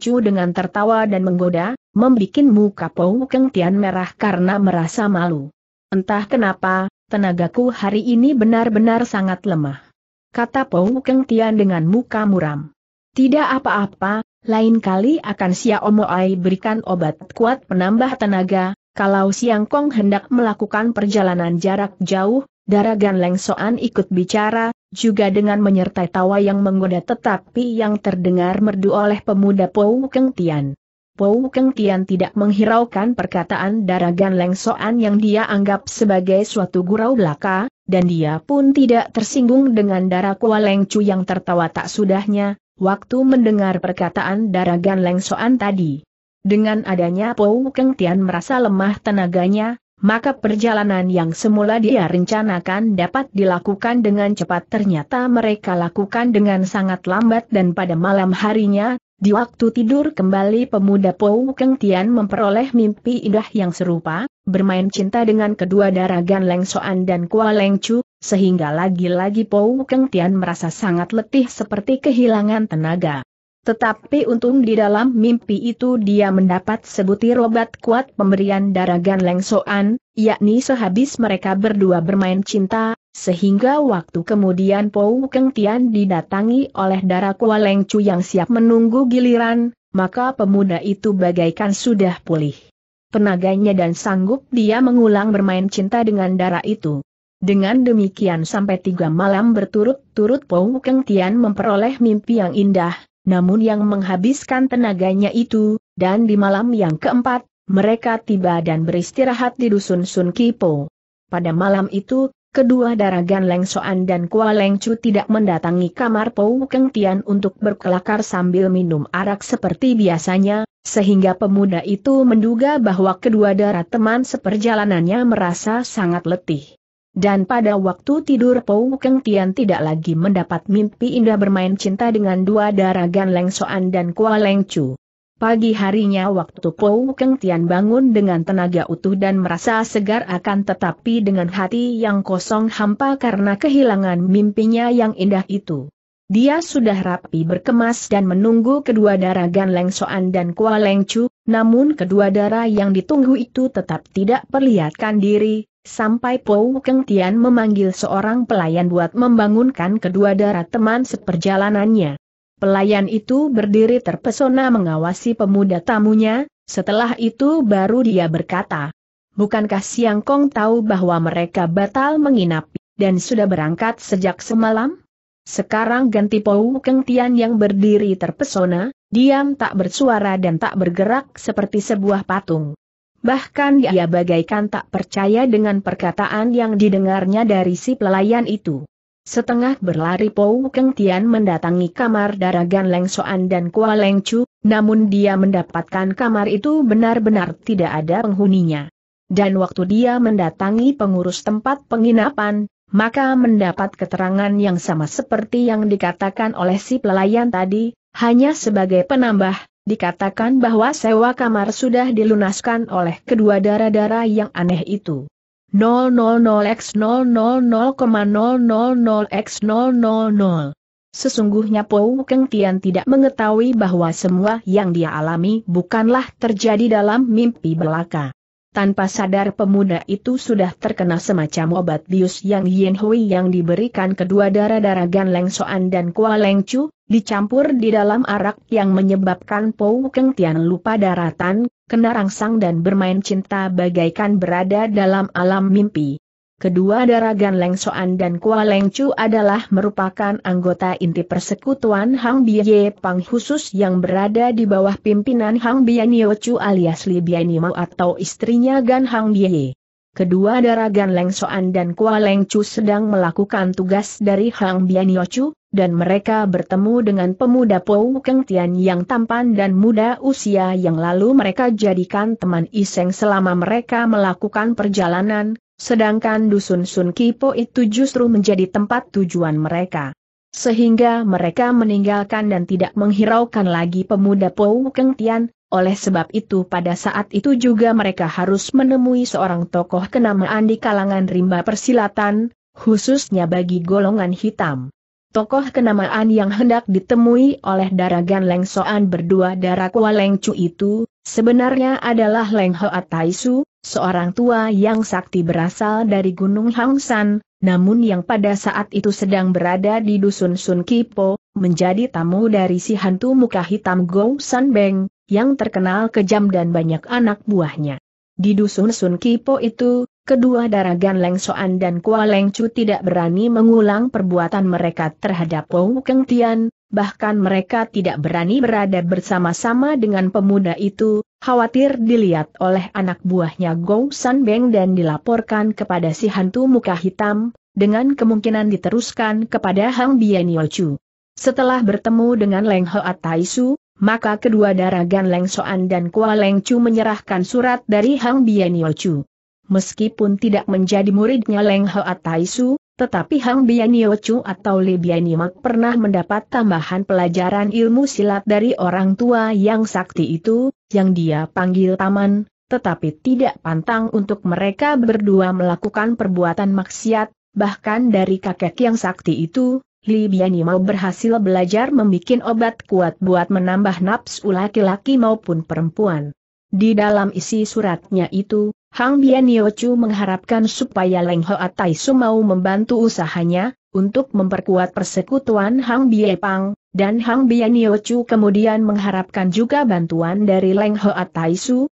Chu dengan tertawa dan menggoda, membikin muka Pou Keng Tian merah karena merasa malu. Entah kenapa, tenagaku hari ini benar-benar sangat lemah. Kata Pou Keng Tian dengan muka muram. Tidak apa-apa, lain kali akan Sia Omoai berikan obat kuat penambah tenaga, kalau Siang Kong hendak melakukan perjalanan jarak jauh, Daragan Leng Soan ikut bicara, juga dengan menyertai tawa yang menggoda tetapi yang terdengar merdu oleh pemuda Pou Keng Tian. Pou Keng Tian tidak menghiraukan perkataan Daragan Soan yang dia anggap sebagai suatu gurau belaka, dan dia pun tidak tersinggung dengan darah Kua Leng Chu yang tertawa tak sudahnya, waktu mendengar perkataan Daragan Soan tadi. Dengan adanya Pou Keng Tian merasa lemah tenaganya, maka perjalanan yang semula dia rencanakan dapat dilakukan dengan cepat ternyata mereka lakukan dengan sangat lambat dan pada malam harinya, di waktu tidur kembali pemuda Pou Keng Tian memperoleh mimpi indah yang serupa, bermain cinta dengan kedua daragan Leng Soan dan Kua Leng Chu, sehingga lagi-lagi Pou Keng Tian merasa sangat letih seperti kehilangan tenaga. Tetapi untung di dalam mimpi itu dia mendapat sebutir obat kuat pemberian daragan Leng Soan, yakni sehabis mereka berdua bermain cinta, sehingga waktu kemudian Pou Keng Tian didatangi oleh darah Leng Chu yang siap menunggu giliran, maka pemuda itu bagaikan sudah pulih. Tenaganya dan sanggup dia mengulang bermain cinta dengan darah itu. Dengan demikian sampai tiga malam berturut-turut Pou Keng Tian memperoleh mimpi yang indah, namun yang menghabiskan tenaganya itu, dan di malam yang keempat, mereka tiba dan beristirahat di dusun Sun Kipo. Pada malam itu, Kedua Daragan Leng Soan dan Kua Leng Chu tidak mendatangi kamar Pou Keng Tian untuk berkelakar sambil minum arak seperti biasanya, sehingga pemuda itu menduga bahwa kedua darah teman seperjalanannya merasa sangat letih. Dan pada waktu tidur Pou Keng Tian tidak lagi mendapat mimpi indah bermain cinta dengan dua Daragan Leng Soan dan Kua Leng Chu. Pagi harinya waktu Pou Keng Tian bangun dengan tenaga utuh dan merasa segar akan tetapi dengan hati yang kosong hampa karena kehilangan mimpinya yang indah itu. Dia sudah rapi berkemas dan menunggu kedua darah Gan Leng Soan dan Kua Leng Chu, namun kedua darah yang ditunggu itu tetap tidak perlihatkan diri, sampai Pou Keng Tian memanggil seorang pelayan buat membangunkan kedua darah teman seperjalanannya. Pelayan itu berdiri terpesona mengawasi pemuda tamunya, setelah itu baru dia berkata, Bukankah Siang Kong tahu bahwa mereka batal menginap, dan sudah berangkat sejak semalam? Sekarang ganti Pou Keng Tian yang berdiri terpesona, diam tak bersuara dan tak bergerak seperti sebuah patung. Bahkan dia bagaikan tak percaya dengan perkataan yang didengarnya dari si pelayan itu. Setengah berlari Pou Keng Tian mendatangi kamar Daragan Leng Soan dan Kua Leng Chu, namun dia mendapatkan kamar itu benar-benar tidak ada penghuninya. Dan waktu dia mendatangi pengurus tempat penginapan, maka mendapat keterangan yang sama seperti yang dikatakan oleh si pelayan tadi, hanya sebagai penambah, dikatakan bahwa sewa kamar sudah dilunaskan oleh kedua darah-darah yang aneh itu. 000x000,000x000. Sesungguhnya Po Keng Tian tidak mengetahui bahwa semua yang dia alami bukanlah terjadi dalam mimpi belaka. Tanpa sadar pemuda itu sudah terkena semacam obat bius yang Yin Hui yang diberikan kedua darah-darah Gan Leng Soan dan Kua Leng Chu, dicampur di dalam arak yang menyebabkan Pou Keng Tian lupa daratan, kena rangsang dan bermain cinta bagaikan berada dalam alam mimpi. Kedua daragan Leng Soan dan Kua Leng Chu adalah merupakan anggota inti persekutuan Hang Biye Pang khusus yang berada di bawah pimpinan Hang Nio Chu alias Li Nio atau istrinya Gan Hang Biye kedua Daragan Lengsoan dan Kua Chu sedang melakukan tugas dari Hang Chu, dan mereka bertemu dengan pemuda Pou Keng Tian yang tampan dan muda usia yang lalu mereka jadikan teman iseng selama mereka melakukan perjalanan, sedangkan Dusun Sun Kipo itu justru menjadi tempat tujuan mereka sehingga mereka meninggalkan dan tidak menghiraukan lagi pemuda Pou Keng Tian, oleh sebab itu pada saat itu juga mereka harus menemui seorang tokoh kenamaan di kalangan rimba persilatan, khususnya bagi golongan hitam. Tokoh kenamaan yang hendak ditemui oleh Daragan Leng Soan berdua Darakwa Leng Chu itu, sebenarnya adalah Leng Hoa Taisu, seorang tua yang sakti berasal dari Gunung Hang San, namun yang pada saat itu sedang berada di dusun Sun Kipo, menjadi tamu dari si hantu muka hitam Gou San Beng, yang terkenal kejam dan banyak anak buahnya. Di dusun Sun Kipo itu, kedua daragan Leng Soan dan Kua Leng Chu tidak berani mengulang perbuatan mereka terhadap Wu Keng Tian, bahkan mereka tidak berani berada bersama-sama dengan pemuda itu, khawatir dilihat oleh anak buahnya Gong San Beng dan dilaporkan kepada si hantu muka hitam, dengan kemungkinan diteruskan kepada Hang Bian Chu. Setelah bertemu dengan Leng Hoa Taisu, maka kedua daragan Leng Soan dan Kua Leng Chu menyerahkan surat dari Hang Bienio Chu. Meskipun tidak menjadi muridnya Leng Hoa Su, tetapi Hang Bienio Chu atau Li Mak pernah mendapat tambahan pelajaran ilmu silat dari orang tua yang sakti itu, yang dia panggil Taman. tetapi tidak pantang untuk mereka berdua melakukan perbuatan maksiat, bahkan dari kakek yang sakti itu, Li mau berhasil belajar membuat obat kuat buat menambah nafsu laki-laki maupun perempuan. Di dalam isi suratnya itu, Hang Bianiochu mengharapkan supaya Leng Hoa mau membantu usahanya, untuk memperkuat persekutuan Hang Biepang, dan Hang Bianiochu kemudian mengharapkan juga bantuan dari Leng Hoa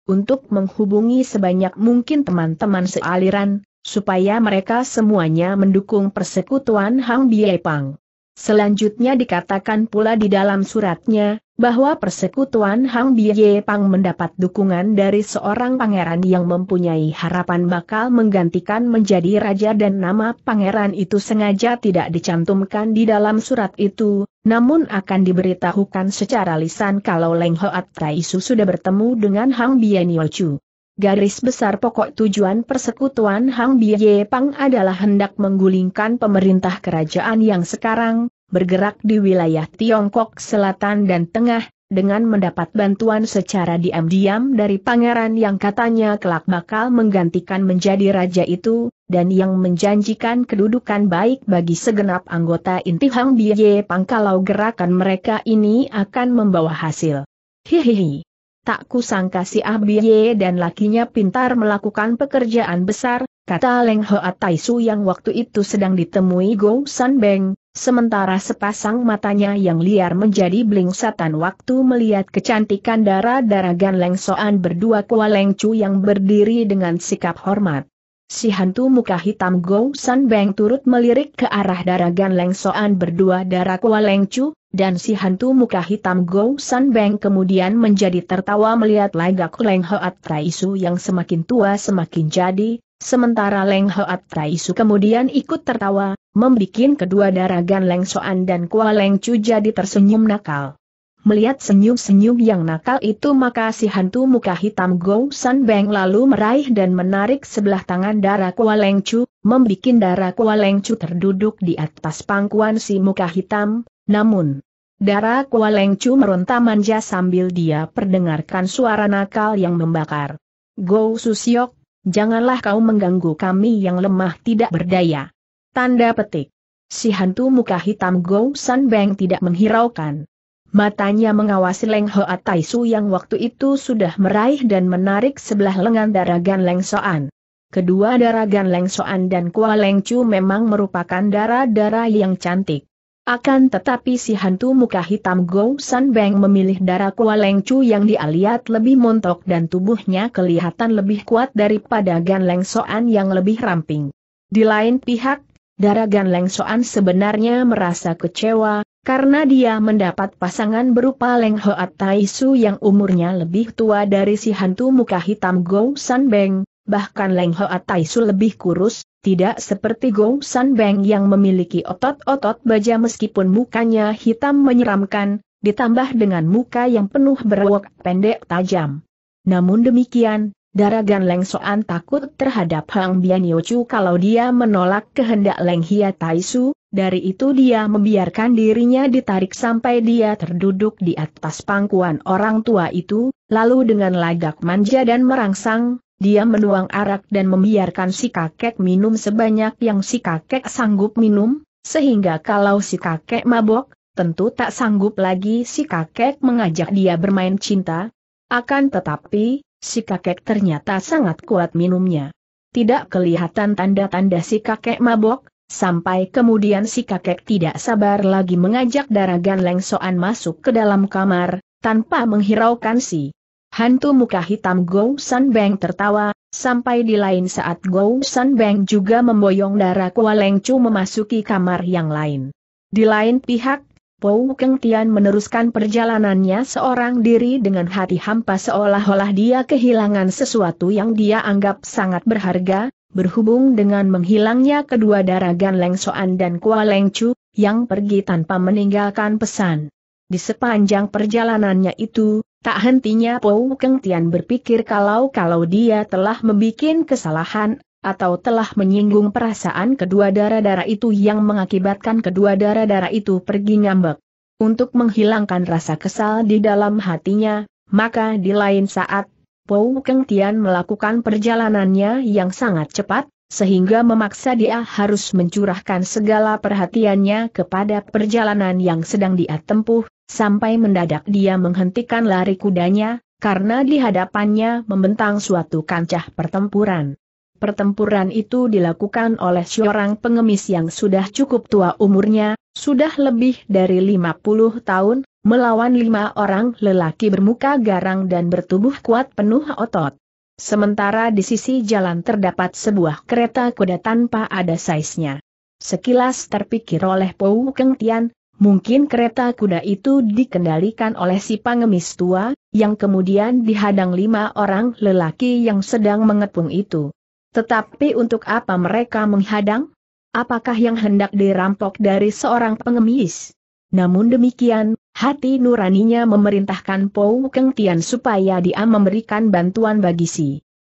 untuk menghubungi sebanyak mungkin teman-teman sealiran, supaya mereka semuanya mendukung persekutuan Hang Biepang. Selanjutnya dikatakan pula di dalam suratnya, bahwa persekutuan Hang Bie Pang mendapat dukungan dari seorang pangeran yang mempunyai harapan bakal menggantikan menjadi raja dan nama pangeran itu sengaja tidak dicantumkan di dalam surat itu, namun akan diberitahukan secara lisan kalau Leng Hoat Taisu sudah bertemu dengan Hang Bie Chu. Garis besar pokok tujuan persekutuan Hang Biye Pang adalah hendak menggulingkan pemerintah kerajaan yang sekarang, bergerak di wilayah Tiongkok Selatan dan Tengah, dengan mendapat bantuan secara diam-diam dari pangeran yang katanya kelak bakal menggantikan menjadi raja itu, dan yang menjanjikan kedudukan baik bagi segenap anggota inti Hang Biye Pang kalau gerakan mereka ini akan membawa hasil. Hihihi. Tak kusangka si Abiye dan lakinya pintar melakukan pekerjaan besar, kata Leng Hoa Taisu yang waktu itu sedang ditemui Go San Beng, sementara sepasang matanya yang liar menjadi blingsatan waktu melihat kecantikan darah daragan Leng Soan berdua Kua Leng Chu yang berdiri dengan sikap hormat. Si hantu muka hitam Gou San Beng turut melirik ke arah daragan Leng Soan berdua darah Kua Leng Chu, dan si hantu muka hitam Gou San Beng kemudian menjadi tertawa melihat lagak Leng Hoat Traisu yang semakin tua semakin jadi, sementara Leng Hoat Traisu kemudian ikut tertawa, membuat kedua daragan Leng Soan dan Kua Leng Chu jadi tersenyum nakal. Melihat senyum-senyum yang nakal itu maka si hantu muka hitam Go San Beng lalu meraih dan menarik sebelah tangan darah Kua Leng Chu, membuat darah Kua Leng Chu terduduk di atas pangkuan si muka hitam, namun darah Kua Leng Chu meronta manja sambil dia perdengarkan suara nakal yang membakar. Go Susiok, janganlah kau mengganggu kami yang lemah tidak berdaya. Tanda petik. Si hantu muka hitam Go San Beng tidak menghiraukan. Matanya mengawasi Leng Hoa Su yang waktu itu sudah meraih dan menarik sebelah lengan daragan Leng Soan. Kedua daragan Leng Soan dan Kua Leng Chu memang merupakan darah-darah yang cantik. Akan tetapi si hantu muka hitam Go San Beng memilih darah Kua Leng Chu yang dia lebih montok dan tubuhnya kelihatan lebih kuat daripada Gan Leng Soan yang lebih ramping. Di lain pihak, Daragan Leng Soan sebenarnya merasa kecewa, karena dia mendapat pasangan berupa Leng Hoat Tai Su yang umurnya lebih tua dari si hantu muka hitam Gou San Beng, bahkan Leng Hoat Tai Su lebih kurus, tidak seperti Gou San Beng yang memiliki otot-otot baja meskipun mukanya hitam menyeramkan, ditambah dengan muka yang penuh berwok pendek tajam. Namun demikian, Daragan Leng Soan takut terhadap Hang Bian Yochu kalau dia menolak kehendak Leng Hia Taisu, dari itu dia membiarkan dirinya ditarik sampai dia terduduk di atas pangkuan orang tua itu, lalu dengan lagak manja dan merangsang, dia menuang arak dan membiarkan si kakek minum sebanyak yang si kakek sanggup minum, sehingga kalau si kakek mabok, tentu tak sanggup lagi si kakek mengajak dia bermain cinta, akan tetapi, si kakek ternyata sangat kuat minumnya. Tidak kelihatan tanda-tanda si kakek mabok, sampai kemudian si kakek tidak sabar lagi mengajak Daragan Lengsoan masuk ke dalam kamar, tanpa menghiraukan si hantu muka hitam Gou San Beng tertawa, sampai di lain saat Gou San Beng juga memboyong darah Kualengcu memasuki kamar yang lain. Di lain pihak, Pou Keng Tian meneruskan perjalanannya seorang diri dengan hati hampa seolah-olah dia kehilangan sesuatu yang dia anggap sangat berharga, berhubung dengan menghilangnya kedua daragan Leng Soan dan Kua Leng Chu, yang pergi tanpa meninggalkan pesan. Di sepanjang perjalanannya itu, tak hentinya Pou Keng Tian berpikir kalau-kalau dia telah membuat kesalahan, atau telah menyinggung perasaan kedua darah-darah itu yang mengakibatkan kedua darah-darah itu pergi ngambek. Untuk menghilangkan rasa kesal di dalam hatinya, maka di lain saat, Pou Keng Tian melakukan perjalanannya yang sangat cepat, sehingga memaksa dia harus mencurahkan segala perhatiannya kepada perjalanan yang sedang dia tempuh, sampai mendadak dia menghentikan lari kudanya, karena di hadapannya membentang suatu kancah pertempuran. Pertempuran itu dilakukan oleh seorang pengemis yang sudah cukup tua umurnya, sudah lebih dari 50 tahun, melawan lima orang lelaki bermuka garang dan bertubuh kuat penuh otot. Sementara di sisi jalan terdapat sebuah kereta kuda tanpa ada saiznya. Sekilas terpikir oleh Pou Keng Tian, mungkin kereta kuda itu dikendalikan oleh si pengemis tua, yang kemudian dihadang lima orang lelaki yang sedang mengepung itu. Tetapi untuk apa mereka menghadang? Apakah yang hendak dirampok dari seorang pengemis? Namun demikian, hati nuraninya memerintahkan Pou Keng Tian supaya dia memberikan bantuan bagi si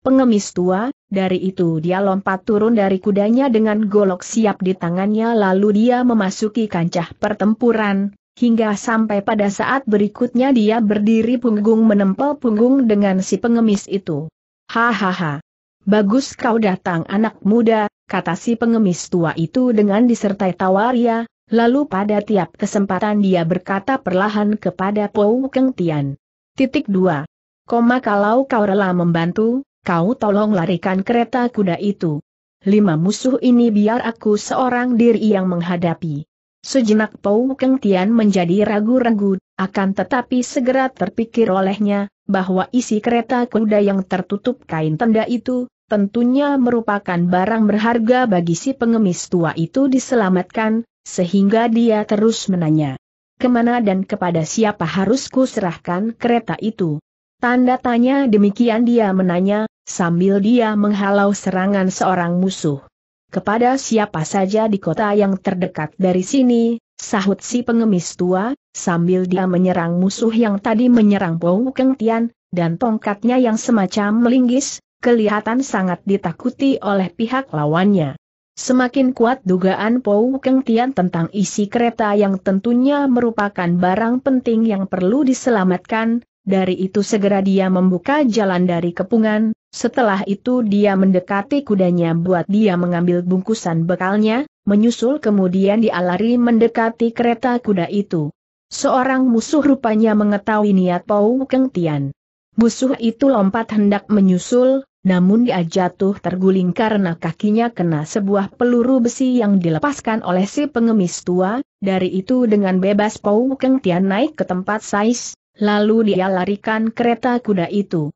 pengemis tua, dari itu dia lompat turun dari kudanya dengan golok siap di tangannya lalu dia memasuki kancah pertempuran, hingga sampai pada saat berikutnya dia berdiri punggung menempel punggung dengan si pengemis itu. Hahaha. Bagus kau datang anak muda, kata si pengemis tua itu dengan disertai tawa lalu pada tiap kesempatan dia berkata perlahan kepada Pou Keng Tian. Titik 2. Koma kalau kau rela membantu, kau tolong larikan kereta kuda itu. Lima musuh ini biar aku seorang diri yang menghadapi. Sejenak Pou Keng Tian menjadi ragu-ragu, akan tetapi segera terpikir olehnya, bahwa isi kereta kuda yang tertutup kain tenda itu, tentunya merupakan barang berharga bagi si pengemis tua itu diselamatkan, sehingga dia terus menanya. Kemana dan kepada siapa harus kuserahkan kereta itu? Tanda tanya demikian dia menanya, sambil dia menghalau serangan seorang musuh. Kepada siapa saja di kota yang terdekat dari sini, sahut si pengemis tua, sambil dia menyerang musuh yang tadi menyerang Pou Keng Tian, dan tongkatnya yang semacam melinggis, kelihatan sangat ditakuti oleh pihak lawannya. Semakin kuat dugaan Pou Keng Tian tentang isi kereta yang tentunya merupakan barang penting yang perlu diselamatkan, dari itu segera dia membuka jalan dari kepungan, setelah itu dia mendekati kudanya buat dia mengambil bungkusan bekalnya, menyusul kemudian dialari mendekati kereta kuda itu. Seorang musuh rupanya mengetahui niat Pau Keng Tian. Musuh itu lompat hendak menyusul, namun dia jatuh terguling karena kakinya kena sebuah peluru besi yang dilepaskan oleh si pengemis tua, dari itu dengan bebas Pau Keng Tian naik ke tempat Sais, lalu dia larikan kereta kuda itu.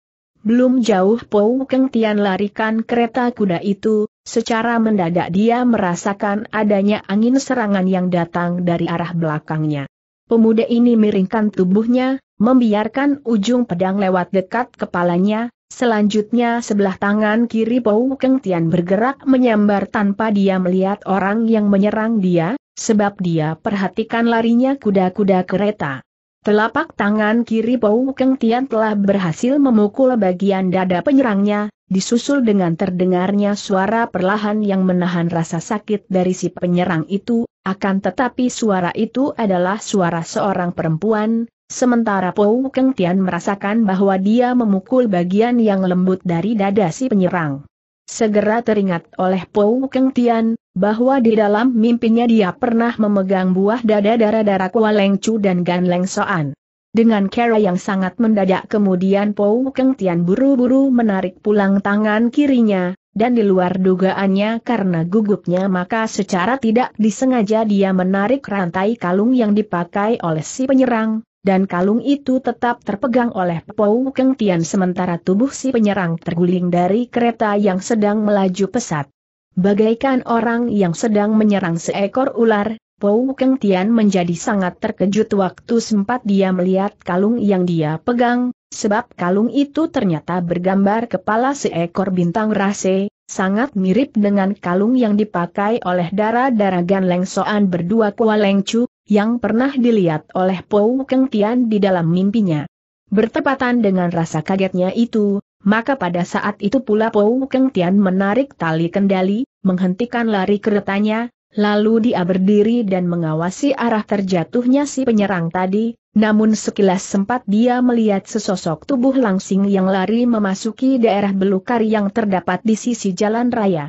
Belum jauh Pou Keng Tian larikan kereta kuda itu, secara mendadak dia merasakan adanya angin serangan yang datang dari arah belakangnya. Pemuda ini miringkan tubuhnya, membiarkan ujung pedang lewat dekat kepalanya, selanjutnya sebelah tangan kiri Pou Keng Tian bergerak menyambar tanpa dia melihat orang yang menyerang dia, sebab dia perhatikan larinya kuda-kuda kereta. Telapak tangan kiri Pou Keng Tian telah berhasil memukul bagian dada penyerangnya, disusul dengan terdengarnya suara perlahan yang menahan rasa sakit dari si penyerang itu, akan tetapi suara itu adalah suara seorang perempuan, sementara Pou Keng Tian merasakan bahwa dia memukul bagian yang lembut dari dada si penyerang. Segera teringat oleh Pou Keng Tian, bahwa di dalam mimpinya dia pernah memegang buah dada darah-darah Leng Chu dan Gan Leng Soan. Dengan cara yang sangat mendadak kemudian Pou Keng Tian buru-buru menarik pulang tangan kirinya, dan di luar dugaannya karena gugupnya maka secara tidak disengaja dia menarik rantai kalung yang dipakai oleh si penyerang, dan kalung itu tetap terpegang oleh Pou Keng Tian sementara tubuh si penyerang terguling dari kereta yang sedang melaju pesat. Bagaikan orang yang sedang menyerang seekor ular, Pou Keng Tian menjadi sangat terkejut waktu sempat dia melihat kalung yang dia pegang, sebab kalung itu ternyata bergambar kepala seekor bintang rase, sangat mirip dengan kalung yang dipakai oleh darah-darah Gan Leng Soan berdua Kua Leng Chu, yang pernah dilihat oleh Pou Keng Tian di dalam mimpinya. Bertepatan dengan rasa kagetnya itu, maka pada saat itu pula Pou Keng Tian menarik tali kendali, menghentikan lari keretanya, lalu dia berdiri dan mengawasi arah terjatuhnya si penyerang tadi, namun sekilas sempat dia melihat sesosok tubuh langsing yang lari memasuki daerah belukar yang terdapat di sisi jalan raya.